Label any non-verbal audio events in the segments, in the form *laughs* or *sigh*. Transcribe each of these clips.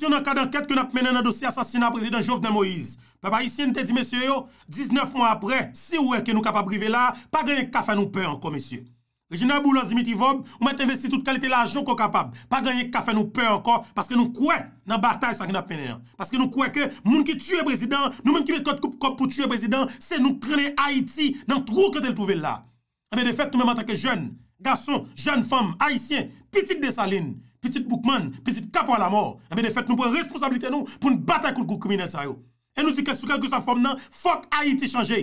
Mwen an akade anket ki nou ap menen nan dosi asasina prezident Jove nan Moïse. Baba Isine te di mese yo, 19 moun apre, si ouwe ke nou kapap brivela, pa ganyen kafe nou pe anko mese. Regine Aboulozimi ki vob, ou met investi tout kalite lajou ko kapap, pa ganyen kafe nou pe anko, paske nou kwe nan batay sa ki nou ap menen. Paske nou kwe ke moun ki tue prezident, nou moun ki ve kote kope pou tue prezident, se nou prene Haiti nan trou ke te l'touvella. Anne de fet nou men matake jen, gason, jen fom, Haitien, pitik de saline. Petit boukman, petit kapwa la mor, ame eh de fet nou pou responsabilite nou pou nou batay kout kou koumine sa yo. E nou ti kes soukel kou sa fòm nan, fòk Haiti chanje.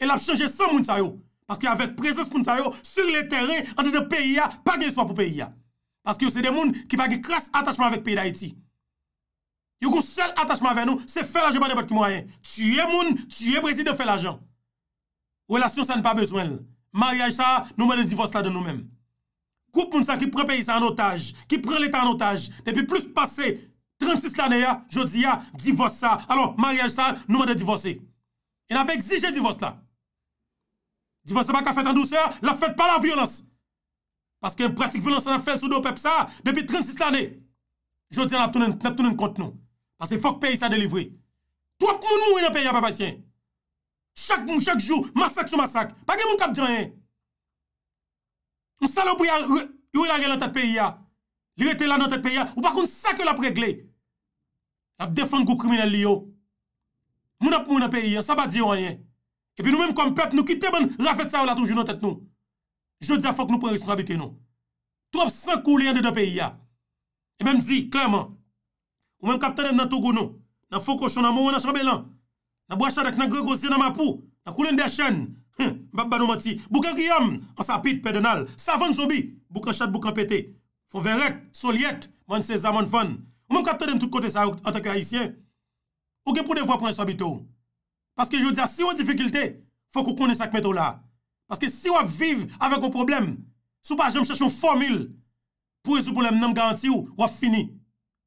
E l ap chanje san moun sa yo, paske avek prezès moun sa yo, sur le terren, an de de P.I.A., pa gen espo apou P.I.A. Paske yo se de moun ki pa gen kras atachman vek P.I.A. Yo kou sel atachman vek nou, se fè la jèman de bat koumoyen. Tuye moun, tuye prezid de fè la jèman. Relasyon sa n'pa bezwen. Mari a chan, nou mwen de divos la de Koup moun sa ki pren peyi sa an otaj, ki pren l'Etat an otaj. Depi plus pase 36 l'anè ya, jodi ya, divose sa. Alors, mariage sa, nou man de divose. E na pe exije divose la. Divose ba ka fèt an douse ya, la fèt pa la violens. Paske yon pratik violens an a fèt sou do pep sa, depi 36 l'anè. Jodi ya la tounen kont nou. Paske fok peyi sa delivri. To ak moun moun yon peyi a papasyen. Chak moun chak jou, masak sou masak. Pa gen moun kap diyan yon. Nou salobou ya yoi la re lan tèt peyi ya, li re tè lan lan tèt peyi ya, ou bakoun sa ke la pregle. La p defante kou kriminelle li yo. Moun ap moun nan peyi ya, sa ba di yo a yen. E pi nou menm kon pep nou kite men rafet sa ou la toujou nan tèt nou. Je di a fok nou pre rispon habite nou. Trope san kou li yon de nan peyi ya. E menm di, klaman, ou menm kaptenem nan Togo nou, nan Fokosho, nan Moron, nan Chabelan, nan Boacharek, nan Gregosye, nan Mapou, nan Koulen de Achen, Mbap banou mati. Bukan ki yom, an sa pit pedenal. Savan soubi, bukan chad, bukan pete. Fon veret, solyet, man seza, man fon. Mwen katan den tout kote sa atakay isye. Ou gen pou devwa pranj sa bitou. Paske yo diya, si yo dificilte, fok ou konen sak metou la. Paske si yo viv avèk ou problem, sou pa jen chachon formil, pou yon e sou problem nan m garanti ou, yo fini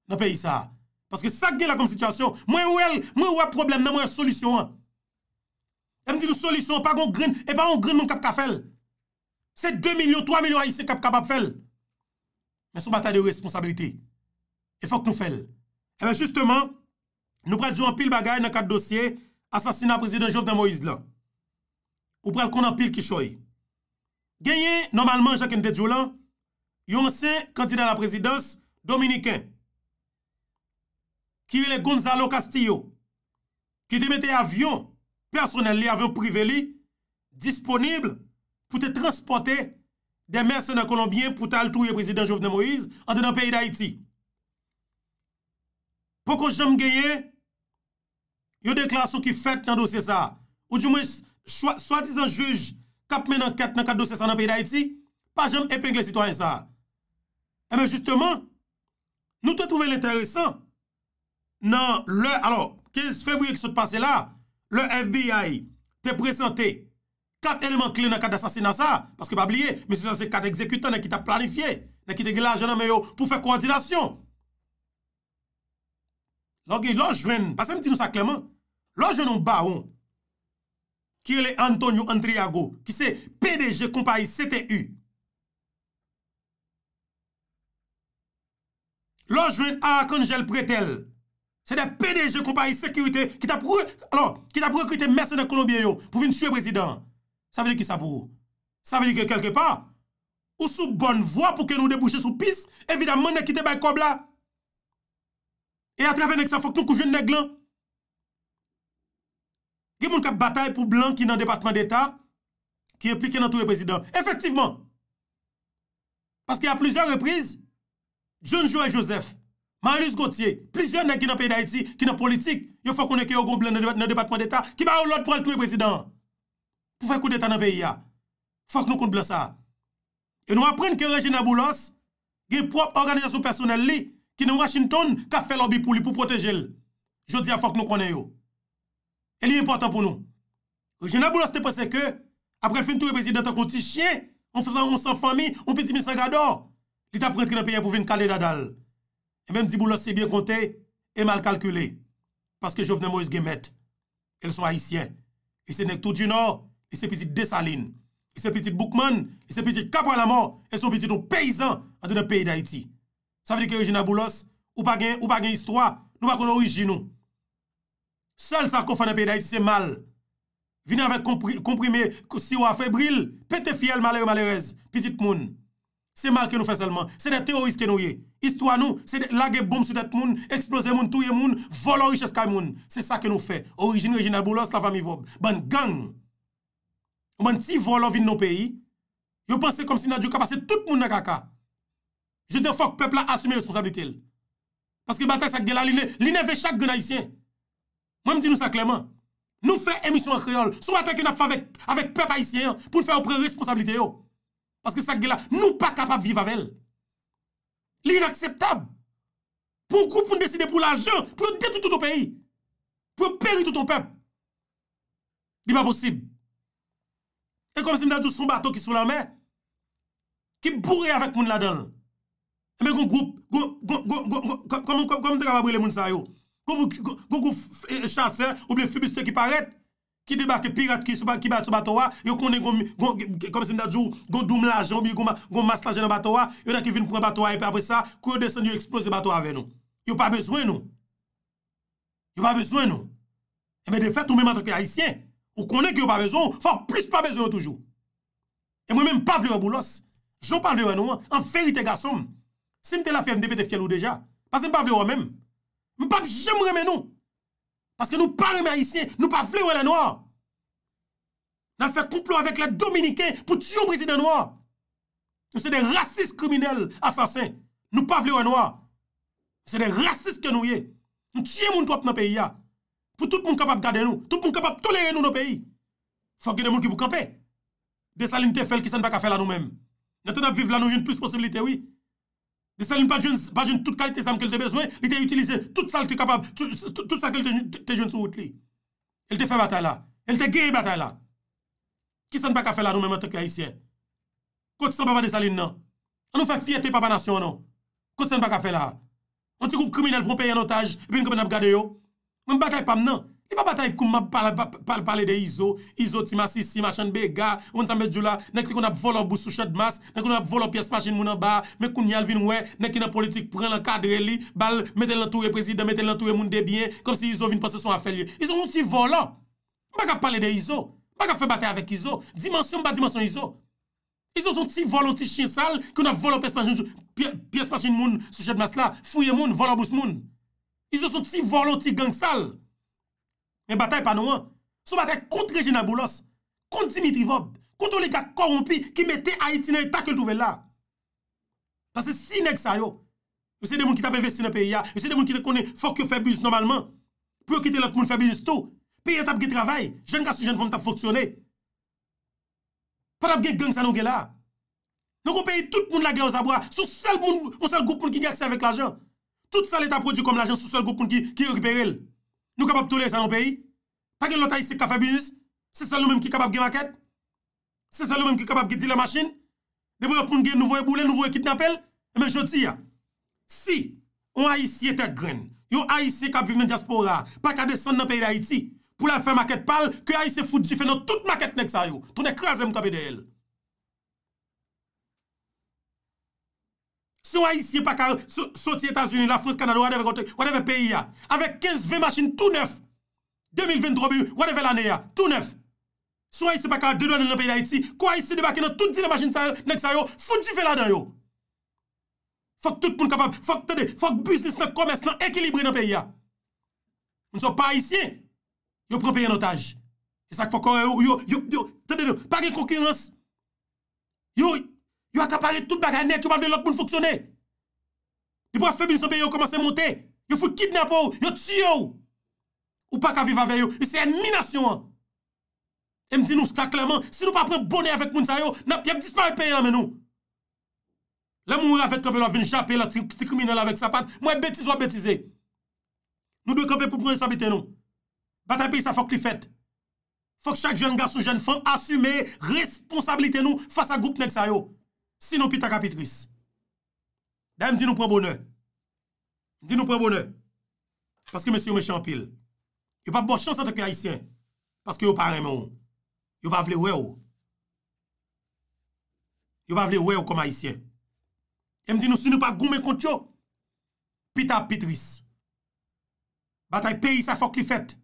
nan peyi sa. Paske sak gen la konm situasyon, mwen ou el, mwen ou el problem nan mwen solisyon an. E mdi nou solisyon, pa goun grin, e pa goun grin moun kapka fel. Se 2 milyon, 3 milyon a yise kapka bap fel. Men sou batade ou esponsabilite. E fok nou fel. E ben justeman, nou praljou an pil bagay nan kat dosye, asasina prezident Jovdan Moizlan. Ou pral kon an pil kishoy. Genye, normalman, jaken de diou lan, yon se kandida la prezidans, Dominiken. Ki yon le Gonzalo Castillo. Ki di mette avyon. personel li ave priveli disponible pou te transporte de mersen a Kolombien pou tal tou ye prezident Jovene Moïse an den an peyi d'Haïti. Poko jom geye, yo dekla sou ki fèt nan dosye sa. Ou di mwis, swa dizan juj kap men an ket nan kat dosye sa nan peyi d'Haïti, pa jom epeng le sitouan sa. Emen, justeman, nou te trouve l'interessant nan le, alo, 15 fevriou ki sou te pase la, Le FBI te presente kat eleman kli nan kat asasinansa, paske pa bliye, mese san se kat ekzekutan nan ki ta planifiye, nan ki te gila ajanan me yo pou fe kouantinasyon. Logi, lojwen, pasen ti nou sa kleman, lojwen nou baron, ki ele Antonio Andriago, ki se PDG kompayi CTU. Lojwen a akon jel pretel, Se de PDG kompari sekirite, ki ta pou rekrite mersen ekonomiye yo, pou vin suye prezident. Sa veni ki sa pou? Sa veni ki e kelke pa? Ou sou bonn vo pou ke nou debouche sou pis, evidaman ne kite bay kob la. E a traven ek sa fok nou kouje ne glan. Ge moun kap batay pou blan ki nan departement d'Etat, ki e plike nan toure prezident. Efektivman. Paske a plizan repriz, Jounjou et Joseph, Manlis Gauthier, plizyon nan ki nan peyi da iti, ki nan politik, yo fò konen ki yo goun blan nan debatman deta, ki ba ou lòt pral tou e prezident. Pou fè kou deta nan peyi ya, fò konen konen blan sa. E nou apren kè Regine Aboulos, gen prop organizasyon personel li, ki nan Washington, ka fè lobby pou li pou protejel. Jodi ya fò konen yo. E li yon important pou nou. Regine Aboulos te pwese ke, apren fin tou e prezident an kon ti chye, an fò san, an san fami, an pi ti misa gado, an san fò, dit apren kè nan peyi ya pou vin kalè dadal. Mèm di boulos se bie kontè, e mal kalkulè. Paske jo vne Moise Gemet, el so haisyè. E se nek tou di nou, e se piti desaline. E se piti boukman, e se piti kapwa la mor, e so piti nou peyizan, an de nou peyi da iti. Sa vdi ki origina boulos, ou pa gen, ou pa gen histwa, nou pa kono origi nou. Sel sa kon fane peyi da iti, se mal. Vini avè komprime, si wè febril, pete fiel malère malèrez, piti moun. Se mal ke nou fè selman. Se ne teoris ke nou ye. Istwa nou, se lage bom sutat moun, eksplose moun, touye moun, volo riche skay moun. Se sa ke nou fe, orijin rejina boulos la vami vob. Ban gang, man ti volo vin nou peyi, yo panse kom si nan diyo kapase tout moun nan kaka. Je te fok pepla asume responsabilite el. Paske batay sa gela, li ne ve chak gen haitien. Man di nou sa kleman. Nou fe emisyon kreol, sou batay ke nap favek pepa haitien pou nfe opre responsabilite yo. Paske sa gela, nou pa kapap vive avel. Li inakseptab, pou koup pou n deside pou l ajan, pou yo detou tout ou peyi, pou yo peri tout ou pep, di pa posib, e kom si m da tou son bato ki sou la me, ki bourre avèk moun ladan, e men kon koup, kon m dek avabri le moun sayo, kon koup chase, ouble fubise ki paret, Ki debak ki pirat ki bat sou batowa, yo konen kon si mda djou, kon doum la jom, kon mastajen nan batowa, yo nan ki vin pou batowa epi apres sa, kon yo desen yo eksplose batowa ve nou. Yo pa bezwen nou. Yo pa bezwen nou. Eme defet, ou men mante ki haisyen. Ou konen ki yo pa bezwen, fok plus pa bezwen ou toujou. E mwen men mpavle ou boulos. Jou pa velou anou an, an feyite gasom. Si mte la fevne, depete fkel ou deja. Pase mpavle ou an men. Mpav jem remen nou. Aske nou pa remerisyen, nou pa vle wè lè noua. Nan fè kouplo avèk lè Dominikè pou tjou brisi dè noua. Nou se de rasis kriminel, asasen. Nou pa vle wè noua. Se de rasis kè nou ye. Nou tjè moun twap nan peyi ya. Pou tout moun kapap gade nou. Tout moun kapap tolere nou nan peyi. Fok genè moun ki pou kampe. De salin te fel ki sen baka fel anou menm. Neten ap viv lan nou yon plus posibilite wè. Desaline pa joun tout kalite sam ke l te bezwen, li te utilize tout sal ki kapab, tout sa ke l te joun sou wote li. El te fe batay la. El te geye batay la. Ki san pa ka fe la nou men matok ya isye? Kote san pa pa desaline nan? Anou fe fiet te non? papa nasyon non? anou? Kote san pa ka fe la? Anou se koub krimine l pou peye anotaj, epen koube nan ap gade yo? Men batay pam nan? Li pa batay koum ma pale de Izo, Izo ti ma sisi, ma chanbe, ga, ou mwen sa medjou la, nek li kon ap volo bou souche de mas, nek kon ap volo pi espachin moun an ba, men kon nyal vin we, nek ki nan politik pren lankadre li, bal metel lantoure prezident, metel lantoure moun debye, kon si Izo vin posesyon a felye. Izo son ti volo, mba ka pale de Izo, mba ka fe batay avek Izo, dimensyon mba dimensyon Izo. Izo son ti volo ti chen sal, kon ap volo pi espachin moun souche de mas la, fuyen moun, volo bou souche moun. Izo son ti volo ti geng sal Mè batay panouan, sou batay kontre jenaboulos, kontre dimitrivob, kontre liga korompi ki mette a itine etake l touvel la. Basè si neg sa yo. Ou se de moun ki tap investi nan periya, ou se de moun ki te konen fok yo febiz normalman, pou yo kite lout moun febiz isto, periya tap ge travay, jen ka si jen fom tap foksyone. Patap ge genk sa nou ge la. Noun kon peri tout moun la gen o zabwa, sou sel moun, moun sel goup moun ki genk se vek l ajan. Tout sa leta produ konm l ajan, sou sel goup moun ki rekupere el. Nou kapap toule sa nan peyi? Pa gen lout AISI ka febiz? Se sol nou menm ki kapap ge maket? Se sol nou menm ki kapap ge dile masin? Debo yo proun gen nou voye boule, nou voye kitnapel? E menjot si ya. Si, ou AISI ete gren, yo AISI kap vive nan diaspora, pa kade son nan peyi la iti, pou la fe maket pal, ke AISI foudji fe nou tout maket nek sa yo, ton ek raze m kapede el. Yon a isye pa kar soti Etasunil, la Frans, Kanadou, wadeve kontek, wadeve peyi ya. Awek 15 ve machin tou nef. 2023 be yon, wadeve lane ya, tou nef. Sou a isye pa kar denwane nan peyi da iti, kwa a isye debake nan touti de machin sa yo, fouti vela dan yo. Fok tout moun kapab, fok tede, fok busis nan komes nan ekilibri nan peyi ya. Moun sou pa a isye, yo pran peyi an otaj. E sak fok kore yo, yo, yo, tede yo, pake konkurans, yo yon. Yo akapare tout bagay nèk yo pa de lòk moun foksyonè. Li pou a febin sa pe yo komanse monte. Yo fou kidnap ou, yo tsyè ou. Ou pa ka viva ve yo. Yo se yè nminasyon an. E mdi nou sta klaman. Si nou pa pren bonè avèk moun sa yo, yèm dispare peye la men nou. Le moun avèk kapè lo avèn chapè, la trikoumine la vèk sa pat, mwen betize wè betize. Nou dwe kapè pou prouni sa bitè nou. Batè pi sa fok li fèt. Fok chak jèn gas ou jèn fan, asyme responsabilite nou fasa goup nèk sa yo. Sinon pita ka pitris. Da mdi nou prebonè. Mdi nou prebonè. Paske msè yon me chanpil. Yon pa bò chansan teke haisyen. Paske yon pa remè yon. Yon pa vle wè yon. Yon pa vle wè yon kom haisyen. Mdi nou sinon pa goun men kont yo. Pita pitris. Batay peyi sa fok li fèt.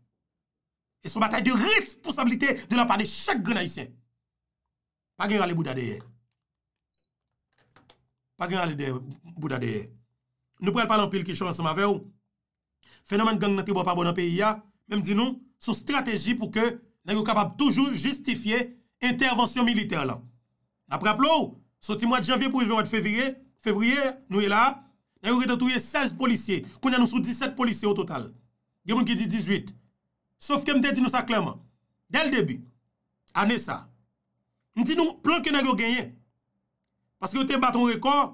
E sou batay de responsabilite de la pade chak gwen haisyen. Pa gen yon ale budadeye. A gen alide Boudadeye. Nou prel palan pil kishon an se ma ve ou. Fenomen gang nati bo pa bon an peyi ya. Mèm di nou, sou strategi pou ke nè yo kapap toujou justifiye intervensyon militer lan. Napra plou. Soti mwad janvye pou mwad fevriye. Fevriye nou e la. Nè yo retatouye 16 polisye. Kou nè nou sou 17 polisye ou total. Gè moun ki di 18. Sòf ke mte di nou sa klaman. Yè l debi. A ne sa. Mdi nou, plan ke nè yo genye. Aske yo te bat an rekor,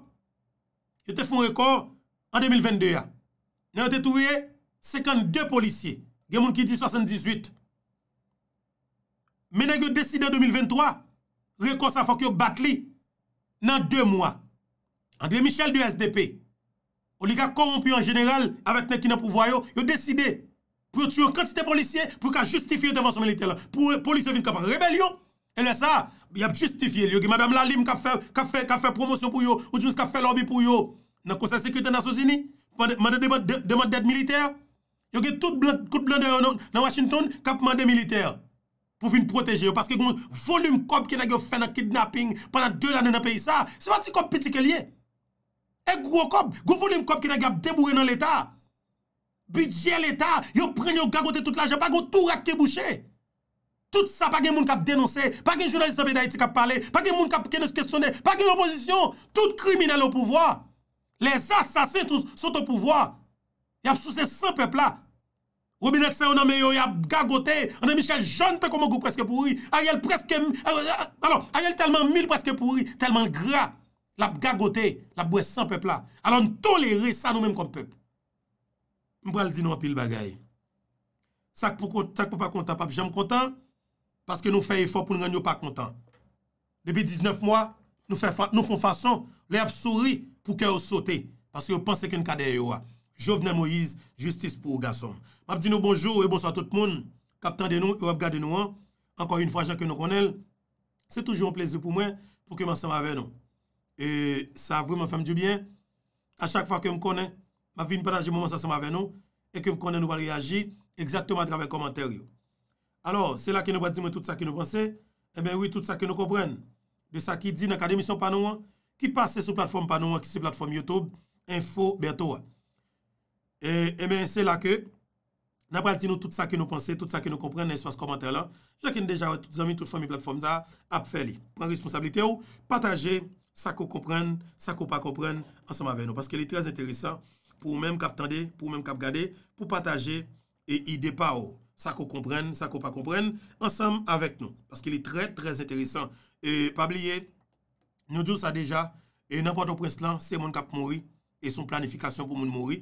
yo te fon rekor an 2022 ya. Nan yo te touye 52 polisye, gen moun ki di 78. Menen yo deside an 2023, rekor sa fok yo bat li nan 2 mwa. Andre Michel de SDP, o li ka korompi an jeneral avèk nan ki nan pou voyo, yo deside pou yo ture kante te polisye pou yo ka justifi yo devan son militer la. Po polisye vin kap an rebelion, elè sa! Y ap justifiye, yo ge, Madame Lalim kap fè promosyon pou yo, ou jouns kap fè lobby pou yo, nan konser sekwete nan souzini, mande demande dèd militer. Yo ge, tout blande euh, non, yo nan Washington, kap mande militer, pou fin proteje yo, paske yon volume kop ki nagyo fè nan kidnapping, panan 2 nan nan peyi sa, seman ti kop piti ke liye. E gro kop, yon volume kop ki nagyo ap debouye nan l'Etat. Budget l'Etat, yo pren yo gagote tout la japa, yo tou rakte bouchè. Tout sa, pa gen moun kap denonse, pa gen jounaliste be da eti kap pale, pa gen moun kap kene se kestone, pa gen oposisyon, tout kriminele ou pouvoi. Les assassins tout sont ou pouvoi. Y ap sou se san pepla. Robinette se, ona me yo, y ap gagote, ona michel jante komo go preske pouri, a yel preske, euh, alo, a yel telman mil preske pouri, telman gra, la gagote, la boue san pepla. Alon tolere sa nou men kom pep. Mbo al di nou apil bagaye. Sak pou pa konta, pap, jam konta, Paske nou fè e fò pou nou ganyou pa kontan. Debi 19 mwa, nou fè fò, nou fò fason, lè ap souri pou kè ou sote. Paske yo panse kè nkade e yo a. Jovne Moïse, justice pou ou gason. Mabdi nou bonjou, e bonso a tout moun. Kapten de nou, yo ap gade de nou an. Ankò yon fwa jankè nou konel. Se toujou an plezi pou mwen, pou kè manse ma venon. E sa vreman fèm di byen. A chak fwa kè m konen, ma vin pranji mou manse sa ma venon, e kè m konen nou wale reagi, egzaktouman drave komantèl Alors, se la ki nou bat di mwen tout sa ki nou panse, e eh men wè tout sa ki nou kompren, de sa ki di nan kademisyon panouan, ki pase sou platform panouan, ki se platform YouTube, info bèto wè. E men se la ke, nan bat di nou tout sa ki nou panse, tout sa ki nou kompren nan espas komantè la, jè ki nou deja wè tout zami, tout fami platform za ap fè li. Pran responsabilite ou, pataje, sa ko kompren, sa ko pa kompren, anseman vè nou, paske li trez enteresan, pou mèm kap tende, pou mèm kap gade, pou pataje, e ide pa ou. Oh. sa ko kompren, sa ko pa kompren, ansam avek nou, paske li tre trez enteresan. E, pabliye, nou doun sa deja, e nanpato prens lan, se moun kap mouri, e son planifikasyon pou moun mouri,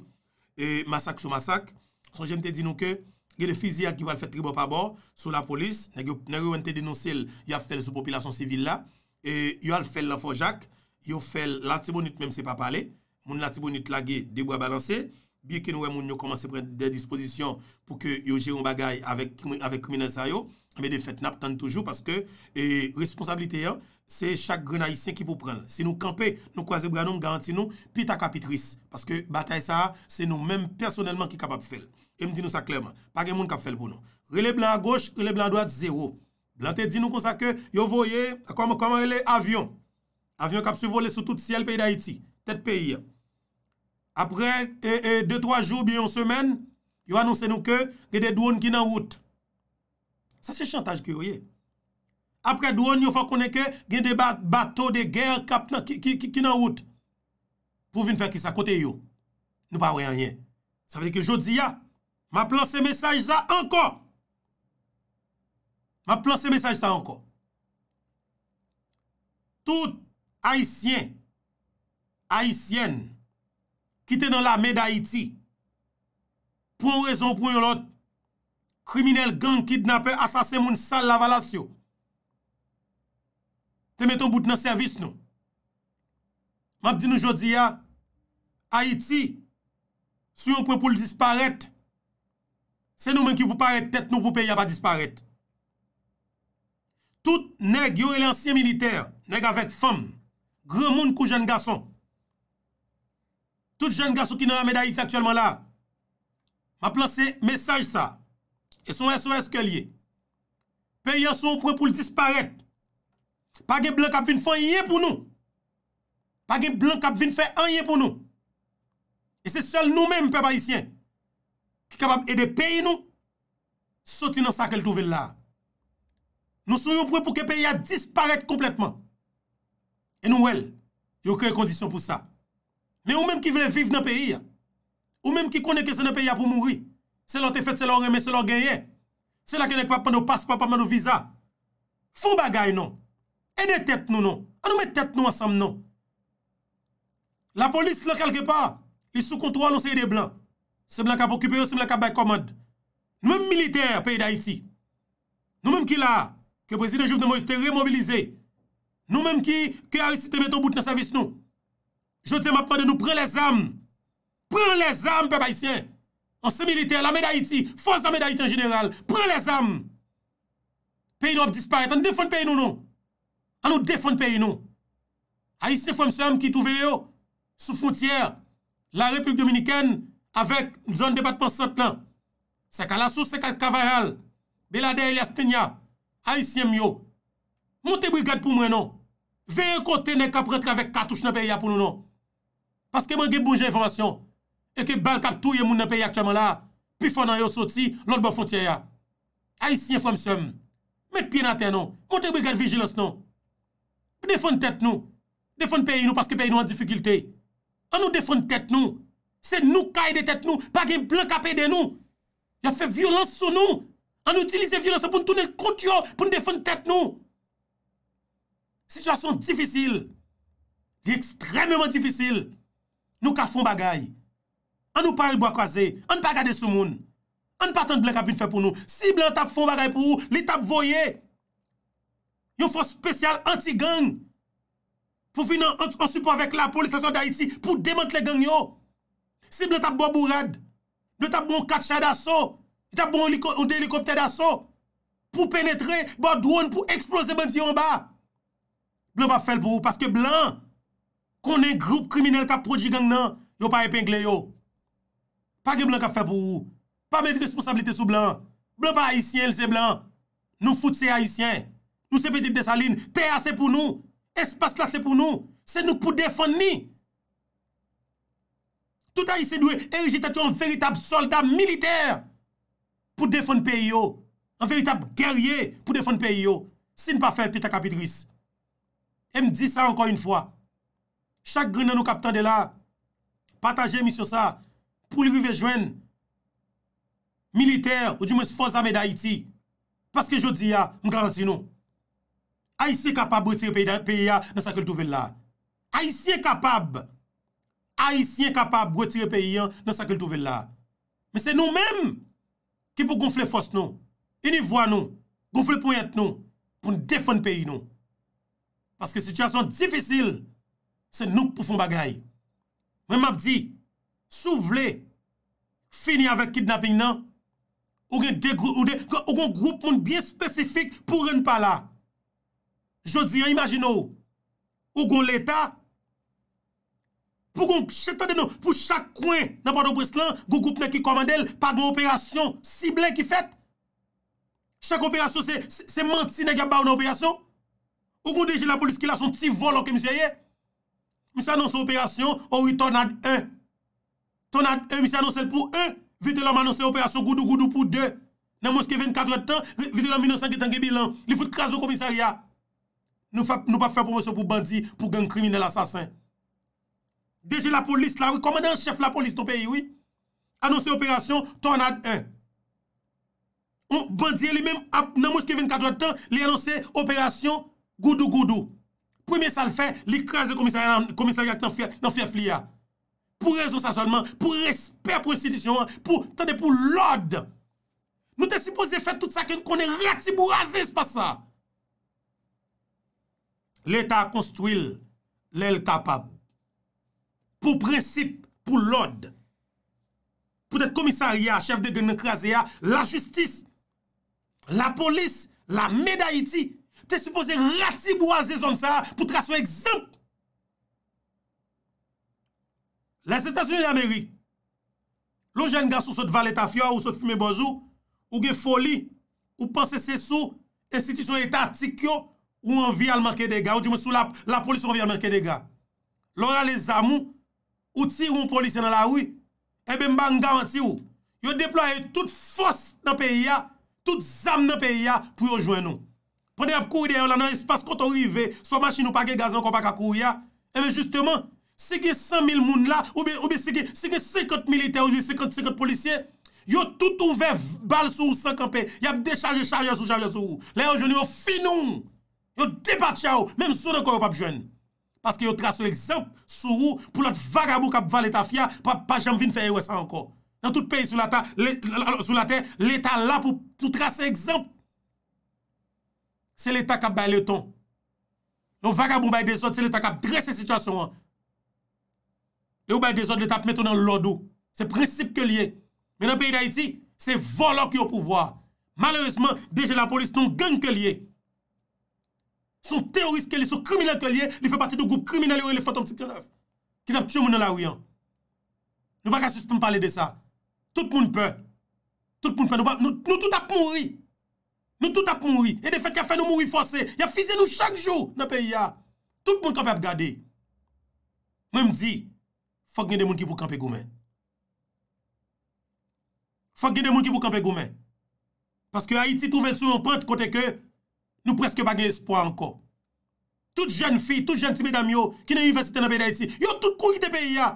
e masak sou masak, son jemte di nou ke, ge de fizyak ki wale fet tribo pabor, sou la polis, negyo nè rwen te denosil, ya fel sou popilasyon sivil la, e yo al fel la forjak, yo fel, la ti bonit menm se pa pale, moun la ti bonit la ge debwa balanse, e, Biye ki nou remoun yo komanse pren de disposisyon pou ke yo jiron bagay avek koumine sa yo, me defet nap tan toujou paske e, responsabilite yo, se chak grenayise ki pou pren. Se nou kampe, nou kwaze branon, garanti nou, pi ta kapitris. Paske batay sa a, se nou men personelman ki kapap fel. E mdi nou sa klerman, pa gen moun kap fel pou nou. Rile blan goch, rile blan doat, zero. Blante di nou konsa ke yo voye, koman rile avyon. Avyon kap su vole sou tout siel peyi da iti, tet peyi ya. apre 2-3 jou biyon semen, yo anonsen nou ke, gede douan ki nan wout. Sa se chantage ki yo ye. Apre douan, yo fok konen ke, gende bateau de ger, ki nan wout. Pou vin fèk ki sa kote yo. Nou pa wè an yen. Sa vè di ke jodi ya. Ma plon se mesaj sa anko. Ma plon se mesaj sa anko. Tout haisyen, haisyen, ki te nan la me d'Haïti, pou yon rezon pou yon lot, kriminel, gang, kidnapper, asase moun sal la valasyo. Te meton bout nan servis nou. Mabdi nou jodi ya, Haïti, sou yon pou pou l'disparète, se nou men ki pou parète, tet nou pou pe yaba disparète. Tout neg, yo e l'ansyen militer, neg avèk fam, grè moun kou jen gason, Toute jen gwa sou ki nan amedayiti aktuelman la, ma plase mesaj sa, e son SOS ke liye. Peye yon sou prou pou l disparet, pa ge blan kap vin fanyen pou nou, pa ge blan kap vin fanyen pou nou. E se sol nou men, pe parisyen, ki kabab ede peye nou, soti nan sakal touvel la. Nou sou yon prou pou ke peye yon disparet kompletman. E nou wel, yon kre kondisyon pou sa. Ne ou mèm ki vile vive nan peyi ya. Ou mèm ki konen ke se nan peyi ya pou mouri. Se lante fèt, se lor remè, se lor genye. Se lakene kwa pan nou paspap, pan nou viza. Fou bagay nou. E de tèt nou nou. Anou mè tèt nou ansam nou. La polis la kalke pa. Li sou kontro anonsè y de blan. Se mè la kap okupè yo, se mè la kap bay komad. Nou mèm militer peyi da iti. Nou mèm ki la. Nou mèm ki prezident Jouvene Moïse te remobilize. Nou mèm ki ke a y sitemè ton bout nan savis nou. Je te mapman de nou pren les am. Pren les am, beba isye. On se milite non? la Medayiti. Fonsa Medayiti en general. Pren les am. Peyi nou ap disparete. Anou defon peyi nou nou. Anou defon peyi nou. A isye fom se am ki touve yo. Sou frontier. La Republik Dominikèn. Avek nou zon debatman sot lan. Sekal asos, sekal kavaral. Beladeye yaspenya. A isye myo. Moute brigade pou mwen nou. Veye kote ne kap rentre avek katouche nan peyi ya pou nou nou. Paske man gen boujè informasyon E ke bal kap tou yon moun nan peyi ak chaman la Pi fò nan yo soti, lòd bo fòtye ya A yisi nye fòm sèm Met pi natè nou Mote wè gèr vigilòs nou Pou defon tèt nou Defon peyi nou paske peyi nou an difikilte An nou defon tèt nou Se nou kaye de tèt nou Pa gen blan ka peyi de nou Ya fè violans sou nou An nou dilise violans pou nou tounel kout yo Poun defon tèt nou Sityasyon difisil Di ekstremèman difisil Nou ka fon bagay An nou parel bo akwaze An pa gade sou moun An pa tan blan kapin fe pou nou Si blan tap fon bagay pou ou Li tap voye Yon fos spesyal anti gang Pou vi nan ansupo avèk la polisasyon d'Haïti Pou demante le gang yo Si blan tap bo bou rad Blan tap bon katcha daso Blan tap bon de helikopter daso Pou penetre Bo drone pou eksplose bandi yon ba Blan pa fel pou ou Paske blan Kounen groupe kriminel ka projigan nan, yo pa epengle yo. Pa gen blan ka fe pou ou. Pa men responsabilite sou blan. Blan pa haisyen el se blan. Nou foute se haisyen. Nou se petit desaline. PA se pou nou. Espace la se pou nou. Se nou pou defon ni. Tout haisyen dwe, erijita tou an veritab soldat militer. Pou defon pe yo. An veritab gerye pou defon pe yo. Si nou pa fe peta kapitris. E m di sa ankon yon fwa. chak gri nan nou kapitan de la, pataje misyon sa, pou li vive jwen, militer, ou di mwen s'fos ame da iti, paske jodi ya, m garanti nou. Aissi e kapab wotire peyi ya, nan sakil touvel la. Aissi e kapab, Aissi e kapab wotire peyi ya, ah, nan sakil touvel la. Men se nou men, ki pou gonfle fos nou, e ni vwa nou, gonfle non. pou et nou, pou n defon peyi nou. Paske situasyon difisil, Se nouk pou fon bagay. Mwen map di, sou vle, fini avèk kidnapping nan, ou gen degrou, ou gen, ou gen group moun biye spesifik pou ren pa la. Jodi an, imagine ou, ou gen l'Etat, pou kon, chète de nou, pou chak kwen, nabwa do pres lan, gen group mwen ki komandel, pa gen operasyon, siblè ki fèt. Chak operasyon se, se manti ne gèp ba ou nan operasyon. Ou gen deje la polis ki la son ti vol anke mseyeye, mi non se annonse operasyon ou yi tornade 1. Tornade 1, mi se annonse l pou 1, vite l om annonse operasyon goudou-goudou pou 2. Nan monske 24 tan, vite l om 1950 an ge bilan, li foute kras ou komisariya. Nou pa fè promosyon pou bandi, pou gen krimine l asasen. Deje la polis la, oui, komane an chef la polis do peyi, oui. Annonse operasyon, tornade 1. Ou bandi, li men, nan monske 24 tan, li annonse operasyon goudou-goudou. Premye sa l fe, li kreze komisaryak nan fief li ya. Po rezon sa sonman, po respet prostitisyon, po tande pou lode. Mou te sipoze fete tout sa ke nou konen rati bou raze, se pa sa. L'Etat konstwil, lè l'Etat pa. Po prensip, pou lode. Po te komisaryak, chef de geni kreze ya, la justis, la polis, la medayiti, Te suppose rati bo a ze zon sa pou tra sou ekzamp. La se stasyon yon Ameri, loun jen ga sou sot val etafyo ou sot fime bozou, ou ge foli, ou panse sesou, institisyon etatik yo ou an vi al merke de ga, ou di monsou la polisyon an vi al merke de ga. Lora eh le zamou, ou ti ou an polisyon an la wou, ebe mba nga manti yo. Yo deploye tout fos nan peyi ya, tout zam nan peyi ya pou yo jwen nou. Pwene ap kou ide yo la nan espas koto ou i ve, sou machin nou pa ge gazan kon pa ka kou ya. Ebe justeman, sege 100.000 moun la, oube sege 50 militer, oube sege 50 polisye, yo tout ouve bal sou ou 50p, yap dechaje chaje sou chaje sou ou. Le yo jouni yo finou, yo debache ou, menm sou nan kon yo pap joun. Paske yo trase ou eksemp sou ou, pou lot vagabou kap val eta fya, pap pa jam vin feye wè sa anko. Nan tout peyi sou la te, l'eta la pou trase eksemp, Se le tak ap bay leton. Nou vaka pou bay de zot, se le tak ap dresse situasyon an. Le ou bay de zot, le tap meton an lodou. Se prinsip ke liye. Men an peyi da iti, se volok yo pouvoar. Malareseman, deje la polis non genge ke liye. Son teoriske li sou kriminal ke liye, li fe pati do goup kriminal yo e le fantom ti kenev. Ki tap tiyo moun an la ouyan. Nou baka sou se pou m pale de sa. Tout moun pe. Tout moun pe. Nou tout ap moun ri. Nou tout ap mouri. E de fet ki ap fè nou mouri fosè. Y ap fizè nou chak jou nan PIA. Tout moun kampè ap gade. Mwen mdi, fòk gen de moun ki pou kampè goumen. Fòk gen de moun ki pou kampè goumen. Paske Haiti touvel sou yon pante kote ke, nou preske bagne espoi anko. Tout jen fi, tout jen ti medam yo, ki nan yon universite nan PIA, yo tout kouy de PIA.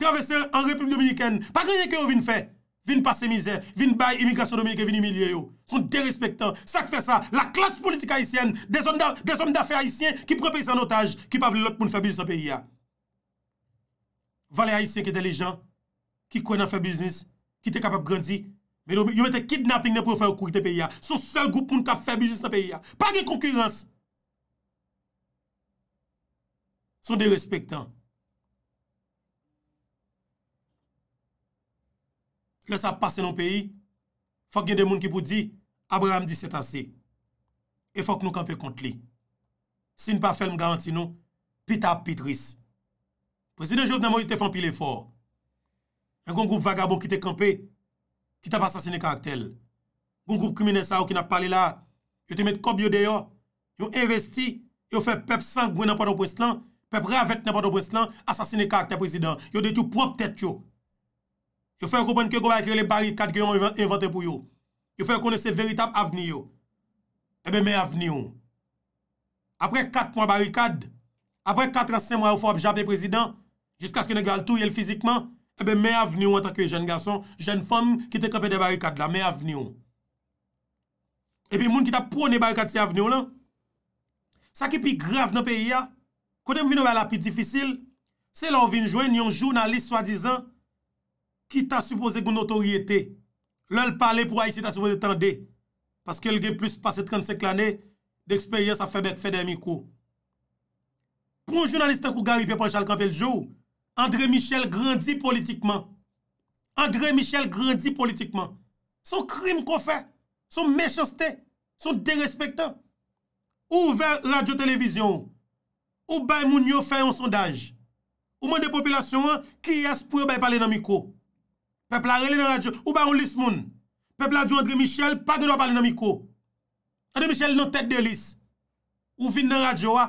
Profesor an Republi Dominikèn, bagne yon ke yon vin fè. Vin pas se mizer, vin bay imigrasyon do miye ke vin imilye yo. Son derespektan. Sak fe sa, la klas politik haisyen, de zon da fe haisyen ki prepe se anotaj, ki pa vle lot moun fe biznis an pe ya. Vale haisyen ke de le jan, ki kwen nan fe biznis, ki te kapap grandi, men yo mette kidnapping nan pou fay ou kouk te pe ya. Son sel goup moun kap fe biznis an pe ya. Pa gen konkurans. Son derespektan. lè sa pase nou peyi, fòk gen de moun ki pou di, Abraham 17 ase. E fòk nou kampe kont li. Sin pa felm garanti nou, pi ta pi tris. Prezident Jov nan Moïse te fan pi lè fòr. Mè goun goup vagabon ki te kampe, ki ta pa sasine karakter. Goun goup kumine sa ou ki na pale la, yo te met kob yo deyo, yo investi, yo fe pep sang wè nanpato prezlan, pep ravet nanpato prezlan, sasine karakter prezident. Yo dey tou prop tèt yo. yo fè yon kounnen kè goba kè le barikad kè yon inventè pou yo, yo fè yon kounnen se veritab avni yo, ebe eh mè avni yo. Apre 4 mwen barikad, apre 4 an 5 mwen ou fò apjapè prezidant, jiskas kè nè gal tou yel fizikman, ebe mè avni yo an takè yon jen gason, jen fòm kè te kapè de barikad la, mè avni yo. E pi moun kè ta pounen barikad se avni yo lan, sa ki pi grav nan peyi ya, kote m vinou ba la pi difisil, se lan vin jouen yon jounan lis swadizan, Ki ta suppose goun notori ete, lal pale pou a yisi ta suppose tende. Paske l gen plus pase 35 l ane, de eksperyens a febek fe den mikou. Pon jounaliste kou gari pe panchal kampel jou, André Michel grandit politikman. André Michel grandit politikman. Son krim kon fe, son mechaste, son derespectan. Ou ver radyo-televizyon, ou bay moun yo fe yon sondaj. Ou man de populasyon an ki yas pou yo bay pale nan mikou. Pepl a rele nan radyo, ou ba ou lis moun. Pepl a djou André Michel, pa do do pa le nan mikou. André Michel nan tèt de lis. Ou vin nan radyo wa.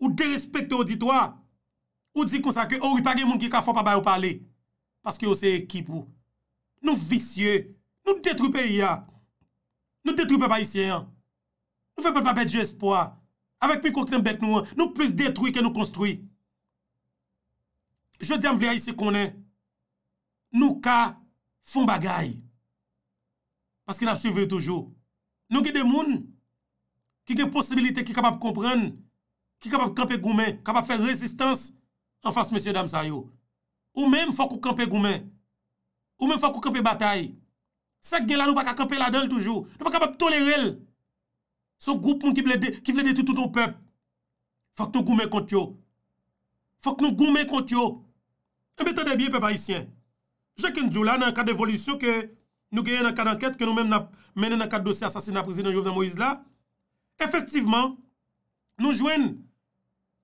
Ou de respekte audito wa. Ou di konsake, ou oh, ripage moun ki ka fò pa bayo pale. Paske yo se ekipou. Nou visye. Nou detroupe ya. Nou detroupe pa isye an. Nou fepe pa bè djè espoa. Avèk mi konten bèk nou an. Nou plus detroui ke nou konstroui. Je di am vle a isye konen. Nou ka foun bagay. Paske nan ap suive toujou. Nou ki demoun, ki gen posibilite ki kapap kompren, ki kapap kampe goumen, kapap fè resistans, anfas mèsyè dam sa yo. Ou mèm fòk ou kampe goumen. Ou mèm fòk ou kampe batay. Sek gen la nou baka kampe la denl toujou. Nou baka kapap tolerel. Son goup moun ki vle de toutou ton pep. Fòk nou goumen kont yo. Fòk nou goumen kont yo. Mèm e beton de biye pe pa isyen. Je ken djou la nan kade evolutyon ke nou genyen nan kade anket, ke nou menen nan kade dosye asasin nan prezident Jovna Moïse la, efektiveman nou jwen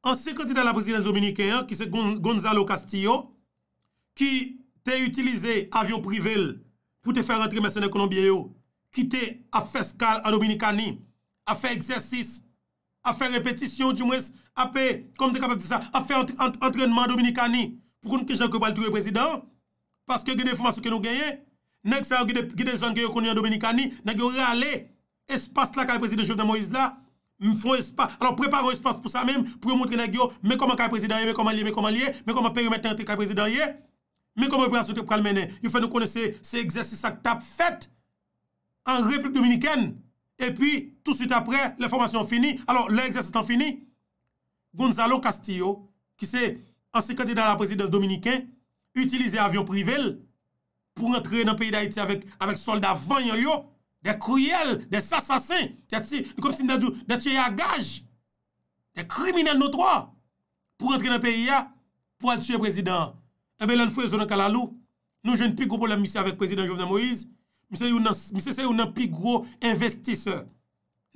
an sirkantina la prezident dominikèyan, ki se Gonzalo Castillo, ki te utilize avyon privil pou te fè rentre mersenèk kononbyèyo, ki te a fèskal an dominikani, a fè eksersis, a fè repetisyon, a fès entrenman dominikani, pou konon ki jenke baltoure prezident, Paske genye formasyon ke nou genye, nek sa yon genye zon genye konye yon Dominikani, nek yon reale, espas la kal prezident Jove de Moïse la, mfou espas, alo preparo espas pou sa menm, pou yon mwotre nek yon, mekoman kal prezident ye, mekoman liye, mekoman liye, mekoman perimetre kal prezident ye, mekoman prezident yon pral menen, yon fè nou konye se eksersis ak tap fèt, an replik Dominiken, epi, tout süt apre, le formasyon fini, alo le eksersis tan fini, Gonzalo Castillo, ki se ansi kandidat la prezident Dominiken, Utilize avyon privel pou rentre nan peyi da iti avek soldat vanyan yo. De kriyel, de sasasen, de tiye agaj. De krimine an nou tro. Pou rentre nan peyi ya, pou al tiye prezident. Ebe eh lan fwe zo nan kalalou. Nou jen pi gro problem misi avek prezident Jovna Moise. Misi se yo nan pi gro investiseur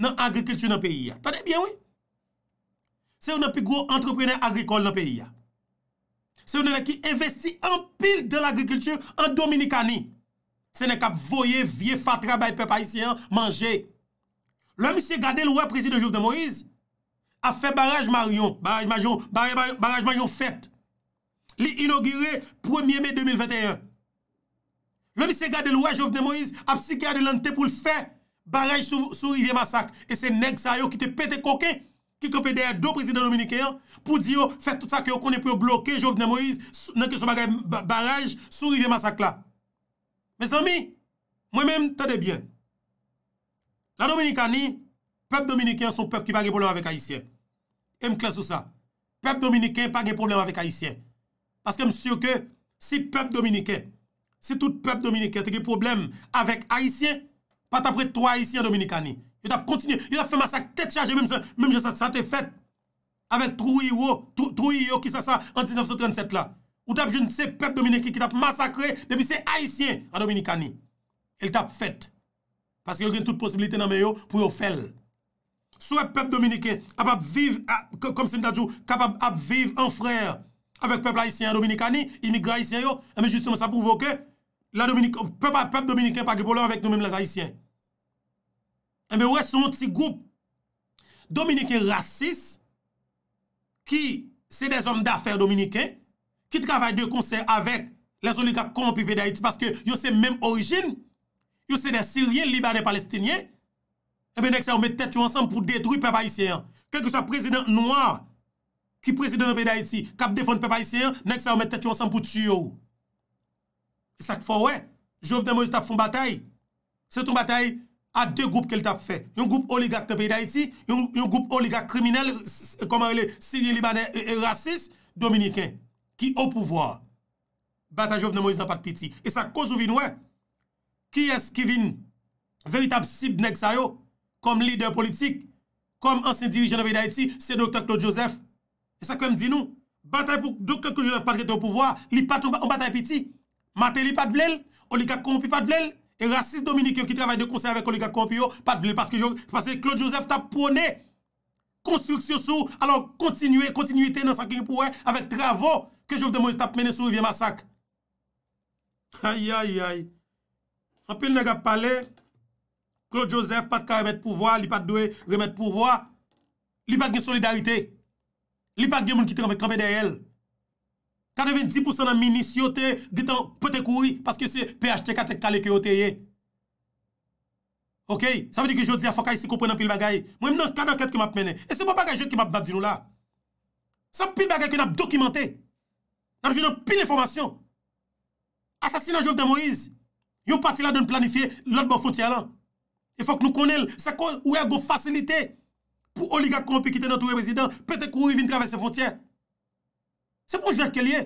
nan agrikiltu nan peyi ya. Tade bien wè. Se yo nan pi gro entreprener agrikol nan peyi ya. Se yon anè ki investi anpil de l'agrikulture an Dominikani. Se nè kap voye, vie, fa trabay, pepayisyen, manje. Lò mi se gade lò wè presi de Jouve de Moïse, a fè baraj maryon, baraj maryon, baraj maryon fèt. Li inogire, 1è me 2021. Lò mi se gade lò wè Jouve de Moïse, ap si gade lantè pou l'fè baraj sou rivye massak. E se nèk sa yo ki te pète kokè. ki kompède a do prezident Dominikè an pou di yo fè tout sa ki yo konè pou yo blokè, jovne Moïse, nan ke sou bagay baraj, sou rivè masakla. Mè san mi, mwen mèm tè de byè. La Dominikè an ni, pèp Dominikè an son pèp ki pa ge problem avèk Haitien. E m klè sou sa. Pèp Dominikè an pa ge problem avèk Haitien. Paske m sè yo ke, si pèp Dominikè, si tout pèp Dominikè an te ge problem avèk Haitien, pat apre 3 Haitien Dominikè an ni. Il ont continué, il a fait massacre tête chargée, même si même ça, ça été fait. Avec Trouillot, Trouillot qui ça ça en 1937 là. Ou t'as jeune ces peuple dominicain qui t'a massacré depuis ces haïtiens en Dominicanie. Il t'a fait. Parce qu'il y a toute possibilité dans yo pour faire. Soit peuple dominicain capable vivre ah, comme c'est capable de vivre en frère avec peuple haïtien en Dominicanie, immigrants haïtien yo, ah, mais justement ça provoque la Dominique, peuple, peuple dominicain pas de problème avec nous-mêmes les haïtiens. Mwen eh wè sou anti-groupe Dominikè raciste ki se de zom d'affèr Dominikè ki travèl de konsè avèk lè zon li kak komp yon pi vè d'Aïti paske yon se mèm orijin yon se de sirien libanè palestinien mwen nèk se ou mè tèt yon ansam pou detroui pe païsien kèk yon sa prezident noar ki prezident vè d'Aïti kap defon pe païsien mwen nèk se ou mè tèt yon ansam pou tù yon sak fò wè jòv dè mwen yon tap foun batay se ton batay A dè goup ke l tap fè. Yon goup oligak te pey da iti. Yon goup oligak kriminel. Koman euh, wèle. Sini libanè et rasis. Dominikè. Ki ou pouvoi. Bata jov nan mo yon pat piti. E sa kouz ou vin wè. Ki es ki vin. Veritab sib nek sayo. Kom lider politik. Kom ansin dirijan an pey da iti. Se dr. Claude Joseph. E sa kwenm di nou. Bata yon. Dr. Claude Joseph pat kwenm pouvoi. Li pat ou batay piti. Mate li pat vlel. Ou li kak konpil pat vlel. E rasis dominikyon ki travay de konser avek oliga kompyo, pat ble paske jouve. Pase, Claude Joseph tap pwone konstruksyon sou, alon kontinuité nan sakin pouwe, avek travon ke jouve de Moïse tap mene sou vye masak. Ayayay, apil nega pale, Claude Joseph pat karemet pouvoi, li pat dwe remet pouvoi, li pat gen solidarite, li pat gen moun ki treme krepe de el. Kadeven 10% nan minisiyote, gitan pete koui, paske se PHTK te kalek yo te ye. Ok, sa vede ki jodze a fok a yisi koupen nan pil bagay. Mwen nan kada kèt ki map mene. E se bo bagay jòt ki map bap di nou la. Sa pil bagay ki nap dokimante. Nap jounan pil informasyon. Asasina jòv de Moïse. Yon pati la doun planifiye lòt bo fontiyalan. E fok nou konel. Sa kò ouè gò fasilite. Pou oligat konpikite nan touwe prezident, pete koui vin travè se fontiyan. Se pou jwèk ke liye.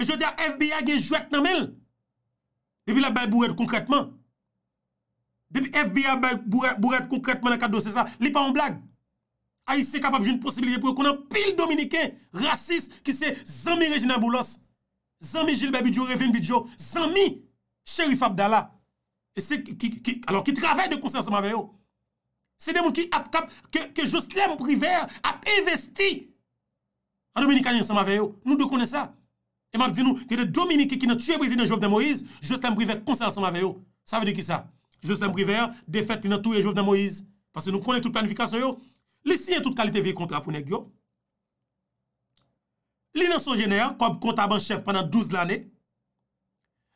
E jwèk diya FBA gen jwèk nanmel. Depi la bay bouèd konkretman. Depi FBA bay bouèd konkretman la kado se sa. Li pa an blag. A yi se kapab jwèn posibilite pou yon. Konan pil dominike. Rasist ki se zami Regina Boulos. Zami Gilles Babidio, Reven Bidio. Zami Sherif Abdallah. E se ki, ki, ki, ki. Alors ki travè de konsensman veyo. Se demoun ki ap kap, ke Joslem Privert ap investi A Dominika yon sèm avè yo, nou dè konè sa. E map di nou, gè de Dominika ki nan tchè wèzi nan Jove de Moïse, jòs lèm bri vè konsèl sèm avè yo. Sa vè di ki sa? Jòs lèm bri vè yo, defèt ti nan touye Jove de Moïse. Pase nou konè tout planifikasyon yo. Li si yon tout kalite vie kontra pou nèk yo. Li nan so jènè, kòb konta ban chèf pèndan douz l'anè.